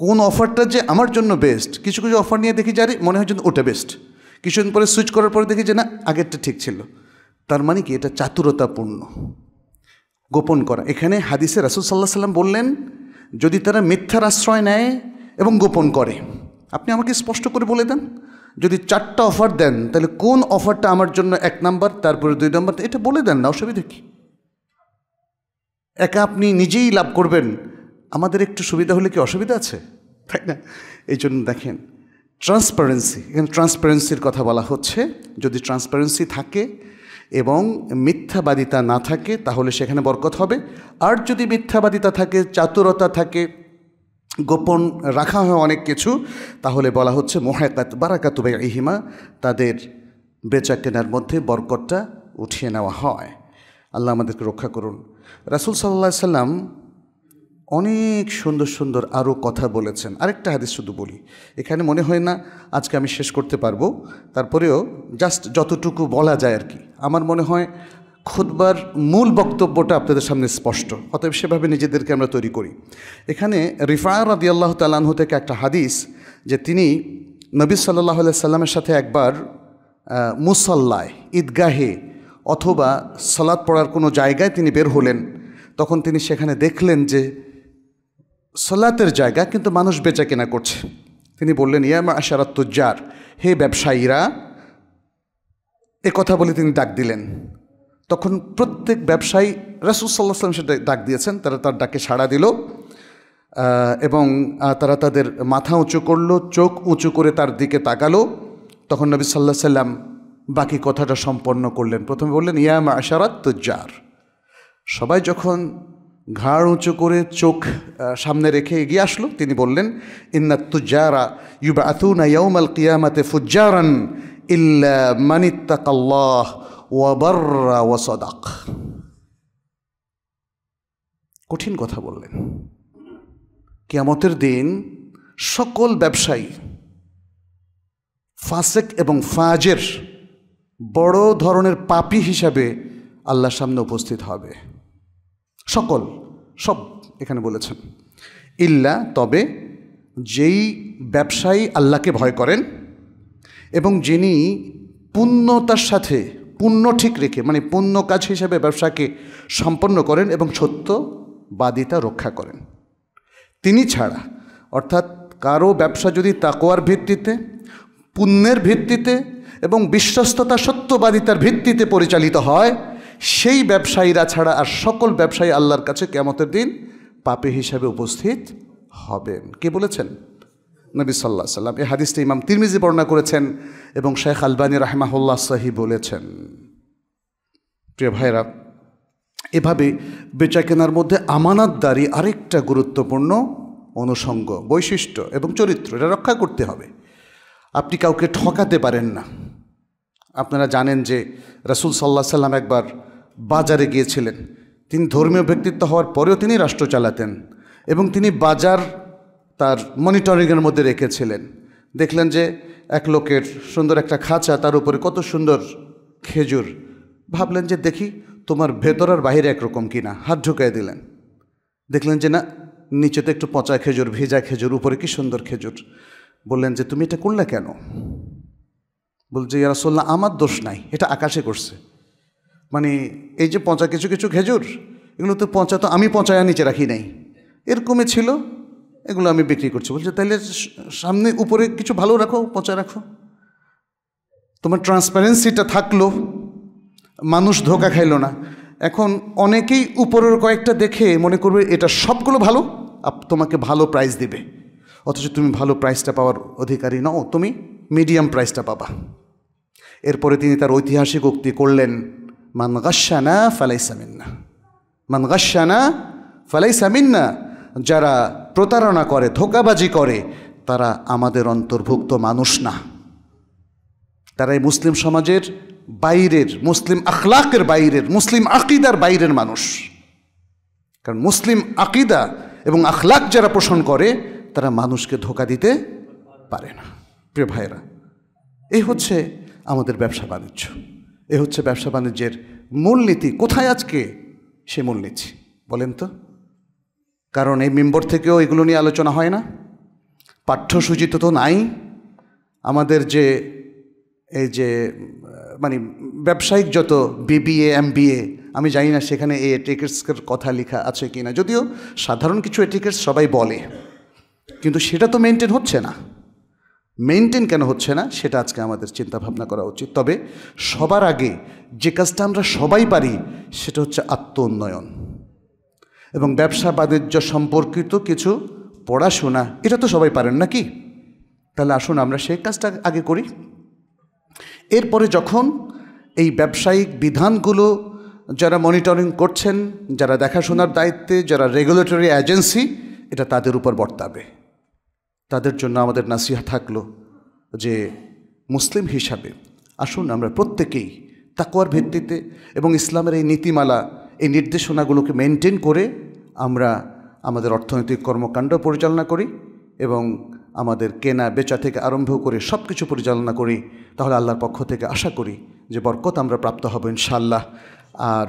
কোন অফারটা যে আমার জন্য বেস্ট কিছু কিছু অফার নিয়ে দেখি যারি মনে হয় যেন ওটা বেস্ট কিছুদিন পরে সুইচ করার পরে দেখি যে না আগেরটা ঠিক ছিল তার মানে কি এটা চাতুরতাপূর্ণ গোপন করা এখানে হাদিসে রাসুল সাল্লাহ সাল্লাম বললেন যদি তারা মিথ্যার আশ্রয় নেয় এবং গোপন করে আপনি আমাকে স্পষ্ট করে বলে দেন যদি চারটা অফার দেন তাহলে কোন অফারটা আমার জন্য এক নাম্বার তারপরে দুই নম্বর এটা বলে দেন না অসুবিধা কি একা আপনি নিজেই লাভ করবেন আমাদের একটু সুবিধা হলে কি অসুবিধা আছে তাই না এই জন্য দেখেন ট্রান্সপারেন্সি এখানে ট্রান্সপারেন্সির কথা বলা হচ্ছে যদি ট্রান্সপারেন্সি থাকে এবং মিথ্যাবাদিতা না থাকে তাহলে সেখানে বরকত হবে আর যদি মিথ্যাবাদিতা থাকে চাতুরতা থাকে গোপন রাখা হয় অনেক কিছু তাহলে বলা হচ্ছে মোহাকাত বারাকাতুবে ইহিমা তাদের বেচা কেনার মধ্যে বরকতটা উঠিয়ে নেওয়া হয় আল্লাহ আমাদেরকে রক্ষা করুন রাসুল সাল্লাহ সাল্লাম অনেক সুন্দর সুন্দর আরও কথা বলেছেন আরেকটা হাদিস শুধু বলি এখানে মনে হয় না আজকে আমি শেষ করতে পারবো তারপরেও জাস্ট যতটুকু বলা যায় আর কি আমার মনে হয় খুদবার মূল বক্তব্যটা আপনাদের সামনে স্পষ্ট অতএব সেভাবে নিজেদেরকে আমরা তৈরি করি এখানে রিফা রাদি আল্লাহ তালাহু থেকে একটা হাদিস যে তিনি নবী সাল্লাহ সাল্লামের সাথে একবার মুসল্লায় ঈদগাহে অথবা সালাদ পড়ার কোনো জায়গায় তিনি বের হলেন তখন তিনি সেখানে দেখলেন যে সলাতের জায়গা কিন্তু মানুষ বেচা কেনা করছে তিনি বললেন ইয়া মা তুজ্জার হে ব্যবসায়ীরা এ কথা বলে তিনি ডাক দিলেন তখন প্রত্যেক ব্যবসায়ী রাসুলসাল্লাহ সাল্লাম সে ডাক দিয়েছেন তারা তার ডাকে সাড়া দিল এবং তারা তাদের মাথা উঁচু করলো চোখ উঁচু করে তার দিকে তাকালো তখন নবী সাল্লাহ সাল্লাম বাকি কথাটা সম্পন্ন করলেন প্রথমে বললেন ইয়া মা তুজ্জার সবাই যখন ঘাড় উঁচু করে চোখ সামনে রেখে এগিয়ে আসলো তিনি বললেন ইন্না তুজারা ইউবা আতুনা ইয়াউমাল কিয়ামাতে ফুজারান ইল্লা মানিত্তাকাল্লাহ ওয়াবাররা ওয়াসাদাক কঠিন কথা বললেন কিয়ামতের দিন সকল ব্যবসায়ী ফাসেক এবং ফাজের বড় ধরনের পাপি হিসাবে আল্লাহর সামনে উপস্থিত হবে সকল সব এখানে বলেছেন ইল্লা তবে যেই ব্যবসায়ী আল্লাহকে ভয় করেন এবং যিনি পুণ্যতার সাথে পুণ্য ঠিক রেখে মানে পুণ্য কাজ হিসেবে ব্যবসাকে সম্পন্ন করেন এবং সত্যবাদিতা রক্ষা করেন তিনি ছাড়া অর্থাৎ কারো ব্যবসা যদি তাকোয়ার ভিত্তিতে পুণ্যের ভিত্তিতে এবং বিশ্বস্ততা সত্যবাদিতার ভিত্তিতে পরিচালিত হয় সেই ব্যবসায়ীরা ছাড়া আর সকল ব্যবসায়ী আল্লাহর কাছে কেমতের দিন পাপে হিসাবে উপস্থিত হবেন কে বলেছেন নবী সাল্লাহ সাল্লাম এই হাদিসটি ইমাম তিরমিজি বর্ণনা করেছেন এবং শেখ আলবানী রাহমাহুল্লা সাহি বলেছেন প্রিয় ভাইরা এভাবে বেচা কেনার মধ্যে আমানতদারি আরেকটা গুরুত্বপূর্ণ অনুষঙ্গ বৈশিষ্ট্য এবং চরিত্র এটা রক্ষা করতে হবে আপনি কাউকে ঠকাতে পারেন না আপনারা জানেন যে রাসুল সাল্লাহ সাল্লাম একবার বাজারে গিয়েছিলেন তিনি ধর্মীয় ব্যক্তিত্ব হওয়ার পরেও তিনি রাষ্ট্র চালাতেন এবং তিনি বাজার তার মনিটরিংয়ের মধ্যে রেখেছিলেন দেখলেন যে এক লোকের সুন্দর একটা খাঁচা তার উপরে কত সুন্দর খেজুর ভাবলেন যে দেখি তোমার ভেতর আর বাহিরে একরকম কিনা হাত ঢুকাই দিলেন দেখলেন যে না নিচেতে একটু পচা খেজুর ভেজা খেজুর উপরে কি সুন্দর খেজুর বললেন যে তুমি এটা করলে কেন বলছে ইয়ারসোল্লা আমার দোষ নাই এটা আকাশে করছে মানে এই যে পচা কিছু কিছু খেজুর এগুলো তো পচা তো আমি পচায়া নিচে রাখি নাই এরকমই ছিল এগুলো আমি বিক্রি করছি বলছে তাহলে সামনে উপরে কিছু ভালো রাখো পচা রাখো তোমার ট্রান্সপারেন্সিটা থাকলো মানুষ ধোকা খাইল না এখন অনেকেই উপরের কয়েকটা দেখে মনে করবে এটা সবগুলো ভালো তোমাকে ভালো প্রাইস দেবে অথচ তুমি ভালো প্রাইসটা পাওয়ার অধিকারী নও তুমি মিডিয়াম প্রাইসটা পাবা এরপরে তিনি তার ঐতিহাসিক উক্তি করলেন মান গাসানা ফালাইসা মিন্না মান গাসানা ফালাইসা মিন্না যারা প্রতারণা করে ধোকাবাজি করে তারা আমাদের অন্তর্ভুক্ত মানুষ না তারাই মুসলিম সমাজের বাইরের মুসলিম আখলাকের বাইরের মুসলিম আকিদার বাইরের মানুষ কারণ মুসলিম আকিদা এবং আখলাক যারা পোষণ করে তারা মানুষকে ধোকা দিতে পারে না প্রিয় ভাইয়েরা এই হচ্ছে আমাদের ব্যবসা বাণিজ্য এ হচ্ছে ব্যবসা বাণিজ্যের মূলনীতি কোথায় আজকে সে মূলনীতি বলেন তো কারণ এই মেম্বর থেকেও এগুলো নিয়ে আলোচনা হয় না পাঠ্যসূচিত তো নাই আমাদের যে এই যে মানে ব্যবসায়িক যত বিবিএ এম আমি জানি না সেখানে এই এটিকেটসের কথা লেখা আছে কি না যদিও সাধারণ কিছু এটিকেটস সবাই বলে কিন্তু সেটা তো মেনটেন হচ্ছে না মেনটেন কেন হচ্ছে না সেটা আজকে আমাদের চিন্তা ভাবনা করা উচিত তবে সবার আগে যে কাজটা আমরা সবাই পারি সেটা হচ্ছে আত্ম উন্নয়ন এবং ব্যবসা বাণিজ্য সম্পর্কিত কিছু পড়াশোনা এটা তো সবাই পারেন নাকি তাহলে আসুন আমরা সেই কাজটা আগে করি এরপরে যখন এই ব্যবসায়িক বিধানগুলো যারা মনিটরিং করছেন যারা দেখাশোনার দায়িত্বে যারা রেগুলেটরি এজেন্সি এটা তাদের উপর বর্তাবে তাদের জন্য আমাদের নাসিহা থাকলো যে মুসলিম হিসাবে আসুন আমরা প্রত্যেকেই তাকোয়ার ভিত্তিতে এবং ইসলামের এই নীতিমালা এই নির্দেশনাগুলোকে মেনটেন করে আমরা আমাদের অর্থনৈতিক কর্মকাণ্ড পরিচালনা করি এবং আমাদের কেনা বেচা থেকে আরম্ভ করে সব কিছু পরিচালনা করি তাহলে আল্লাহর পক্ষ থেকে আশা করি যে বরকত আমরা প্রাপ্ত হব ইনশাল্লাহ আর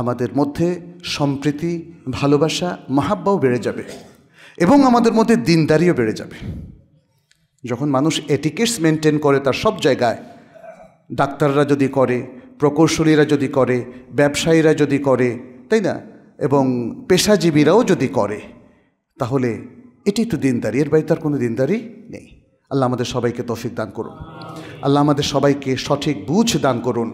আমাদের মধ্যে সম্প্রীতি ভালোবাসা মাহাব্বাও বেড়ে যাবে এবং আমাদের মধ্যে দিনদারিও বেড়ে যাবে যখন মানুষ এটিকেটস মেনটেন করে তার সব জায়গায় ডাক্তাররা যদি করে প্রকৌশলীরা যদি করে ব্যবসায়ীরা যদি করে তাই না এবং পেশাজীবীরাও যদি করে তাহলে এটি তো দিনদারি এর বাড়িতে আর কোনো দিনদারি নেই আল্লাহ আমাদের সবাইকে তফিক দান করুন আল্লাহ আমাদের সবাইকে সঠিক বুঝ দান করুন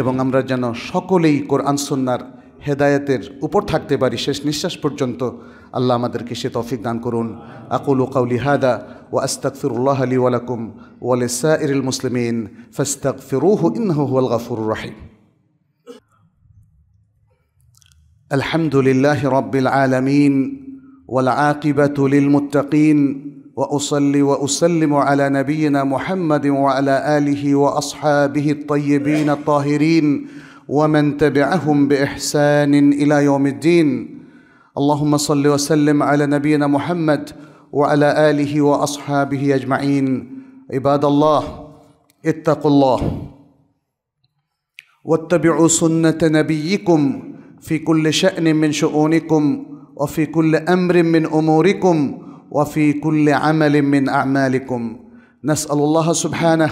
এবং আমরা যেন সকলেই কোরআনসন্নার হেদায়তের উপর থাকতে পারি শেষ নিঃশ্বাস পর্যন্ত আল্লাহ আমাদেরকে সে তৌফিক দান করুন আকুল কাউলি হাদা ও আস্তাকফিরুল্লাহ আলী ওয়ালাকুম ওয়ালেসা ইরুল মুসলিমিন ফাস্তাক ফিরুহ ইনহু হুয়াল গাফুর রাহিম الحمد لله رب العالمين والعاقبة للمتقين واصلي واسلم على نبينا محمد وعلى اله واصحابه الطيبين الطاهرين ومن تبعهم باحسان الى يوم الدين اللهم صل وسلم على نبينا محمد وعلى اله واصحابه اجمعين عباد الله اتقوا الله واتبعوا سنه نبيكم في كل شان من شؤونكم وفي كل امر من اموركم وفي كل عمل من اعمالكم نسال الله سبحانه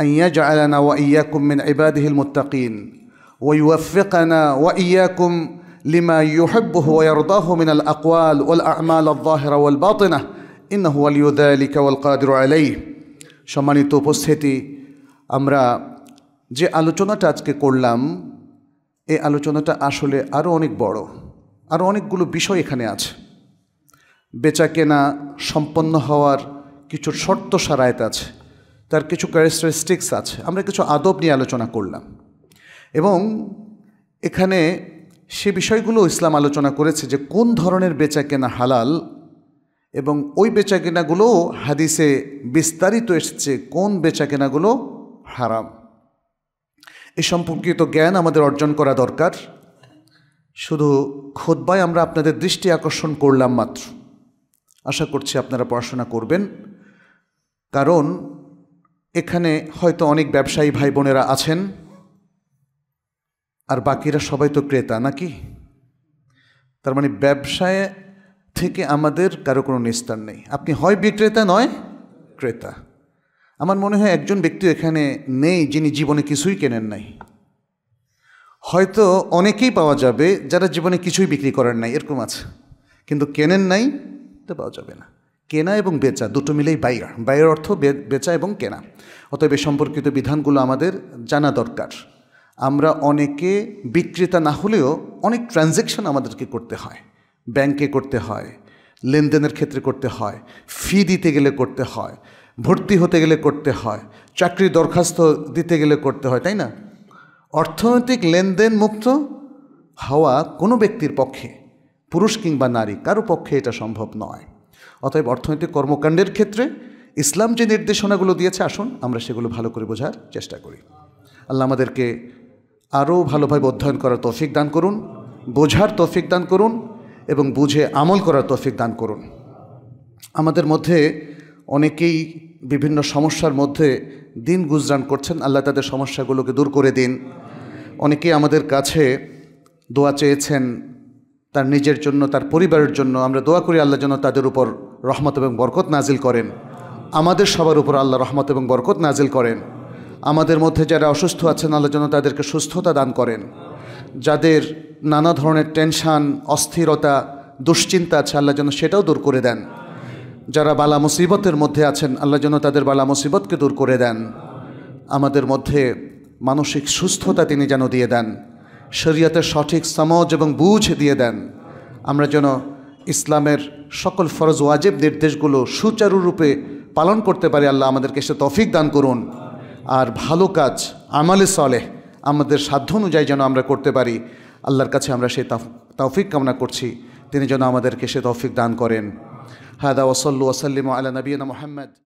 أن يجعلنا وإياكم من عباده المتقين ويوفقنا وإياكم لما يحبه ويرضاه من الأقوال والأعمال الظاهرة والباطنة إنه ولي ذلك والقادر عليه সম্মানিত উপস্থিতি আমরা যে আলোচনাটা আজকে করলাম এই আলোচনাটা আসলে আরও অনেক বড় আরও অনেকগুলো বিষয় এখানে আছে বেচা কেনা সম্পন্ন হওয়ার কিছু শর্ত সারায়ত আছে তার কিছু ক্যারেক্টারিস্টিক্স আছে আমরা কিছু আদব নিয়ে আলোচনা করলাম এবং এখানে সে বিষয়গুলো ইসলাম আলোচনা করেছে যে কোন ধরনের বেচা কেনা হালাল এবং ওই বেচা কেনাগুলো হাদিসে বিস্তারিত এসছে কোন বেচা কেনাগুলো হারাম এ সম্পর্কিত জ্ঞান আমাদের অর্জন করা দরকার শুধু খোদবায় আমরা আপনাদের দৃষ্টি আকর্ষণ করলাম মাত্র আশা করছি আপনারা পড়াশোনা করবেন কারণ এখানে হয়তো অনেক ব্যবসায়ী ভাই বোনেরা আছেন আর বাকিরা সবাই তো ক্রেতা নাকি তার মানে ব্যবসায় থেকে আমাদের কারো কোনো নিস্তার নেই আপনি হয় বিক্রেতা নয় ক্রেতা আমার মনে হয় একজন ব্যক্তি এখানে নেই যিনি জীবনে কিছুই কেনেন নাই হয়তো অনেকেই পাওয়া যাবে যারা জীবনে কিছুই বিক্রি করেন নাই এরকম আছে কিন্তু কেনেন নাই তো পাওয়া যাবে না কেনা এবং বেচা দুটো মিলেই বায়ার বাইয়ের অর্থ বেচা এবং কেনা অতএব এ সম্পর্কিত বিধানগুলো আমাদের জানা দরকার আমরা অনেকে বিক্রেতা না হলেও অনেক ট্রানজ্যাকশন আমাদেরকে করতে হয় ব্যাংকে করতে হয় লেনদেনের ক্ষেত্রে করতে হয় ফি দিতে গেলে করতে হয় ভর্তি হতে গেলে করতে হয় চাকরি দরখাস্ত দিতে গেলে করতে হয় তাই না অর্থনৈতিক লেনদেন মুক্ত হওয়া কোনো ব্যক্তির পক্ষে পুরুষ কিংবা নারী কারো পক্ষে এটা সম্ভব নয় অতএব অর্থনৈতিক কর্মকাণ্ডের ক্ষেত্রে ইসলাম যে নির্দেশনাগুলো দিয়েছে আসুন আমরা সেগুলো ভালো করে বোঝার চেষ্টা করি আল্লাহ আমাদেরকে আরও ভালোভাবে অধ্যয়ন করার তৌফিক দান করুন বোঝার তৌফিক দান করুন এবং বুঝে আমল করার তৌফিক দান করুন আমাদের মধ্যে অনেকেই বিভিন্ন সমস্যার মধ্যে দিন গুজরান করছেন আল্লাহ তাদের সমস্যাগুলোকে দূর করে দিন অনেকেই আমাদের কাছে দোয়া চেয়েছেন তার নিজের জন্য তার পরিবারের জন্য আমরা দোয়া করি আল্লাহ যেন তাদের উপর রহমত এবং বরকত নাজিল করেন আমাদের সবার উপর আল্লাহ রহমত এবং বরকত নাজিল করেন আমাদের মধ্যে যারা অসুস্থ আছেন আল্লাহ যেন তাদেরকে সুস্থতা দান করেন যাদের নানা ধরনের টেনশান অস্থিরতা দুশ্চিন্তা আছে আল্লাহ যেন সেটাও দূর করে দেন যারা বালা মুসিবতের মধ্যে আছেন আল্লাহ যেন তাদের বালা মুসিবতকে দূর করে দেন আমাদের মধ্যে মানসিক সুস্থতা তিনি যেন দিয়ে দেন শরীয়তের সঠিক সমজ এবং বুঝ দিয়ে দেন আমরা যেন ইসলামের সকল ফরজ ওয়াজেব নির্দেশগুলো সুচারুরূপে পালন করতে পারি আল্লাহ আমাদেরকে সে তফিক দান করুন আর ভালো কাজ আমালে সলেহ আমাদের সাধ্য অনুযায়ী যেন আমরা করতে পারি আল্লাহর কাছে আমরা সেই তৌফিক কামনা করছি তিনি যেন আমাদেরকে সে তৌফিক দান করেন হায়দা ওসল্লু ওসাল্লিম আলা নবীনা মোহাম্মদ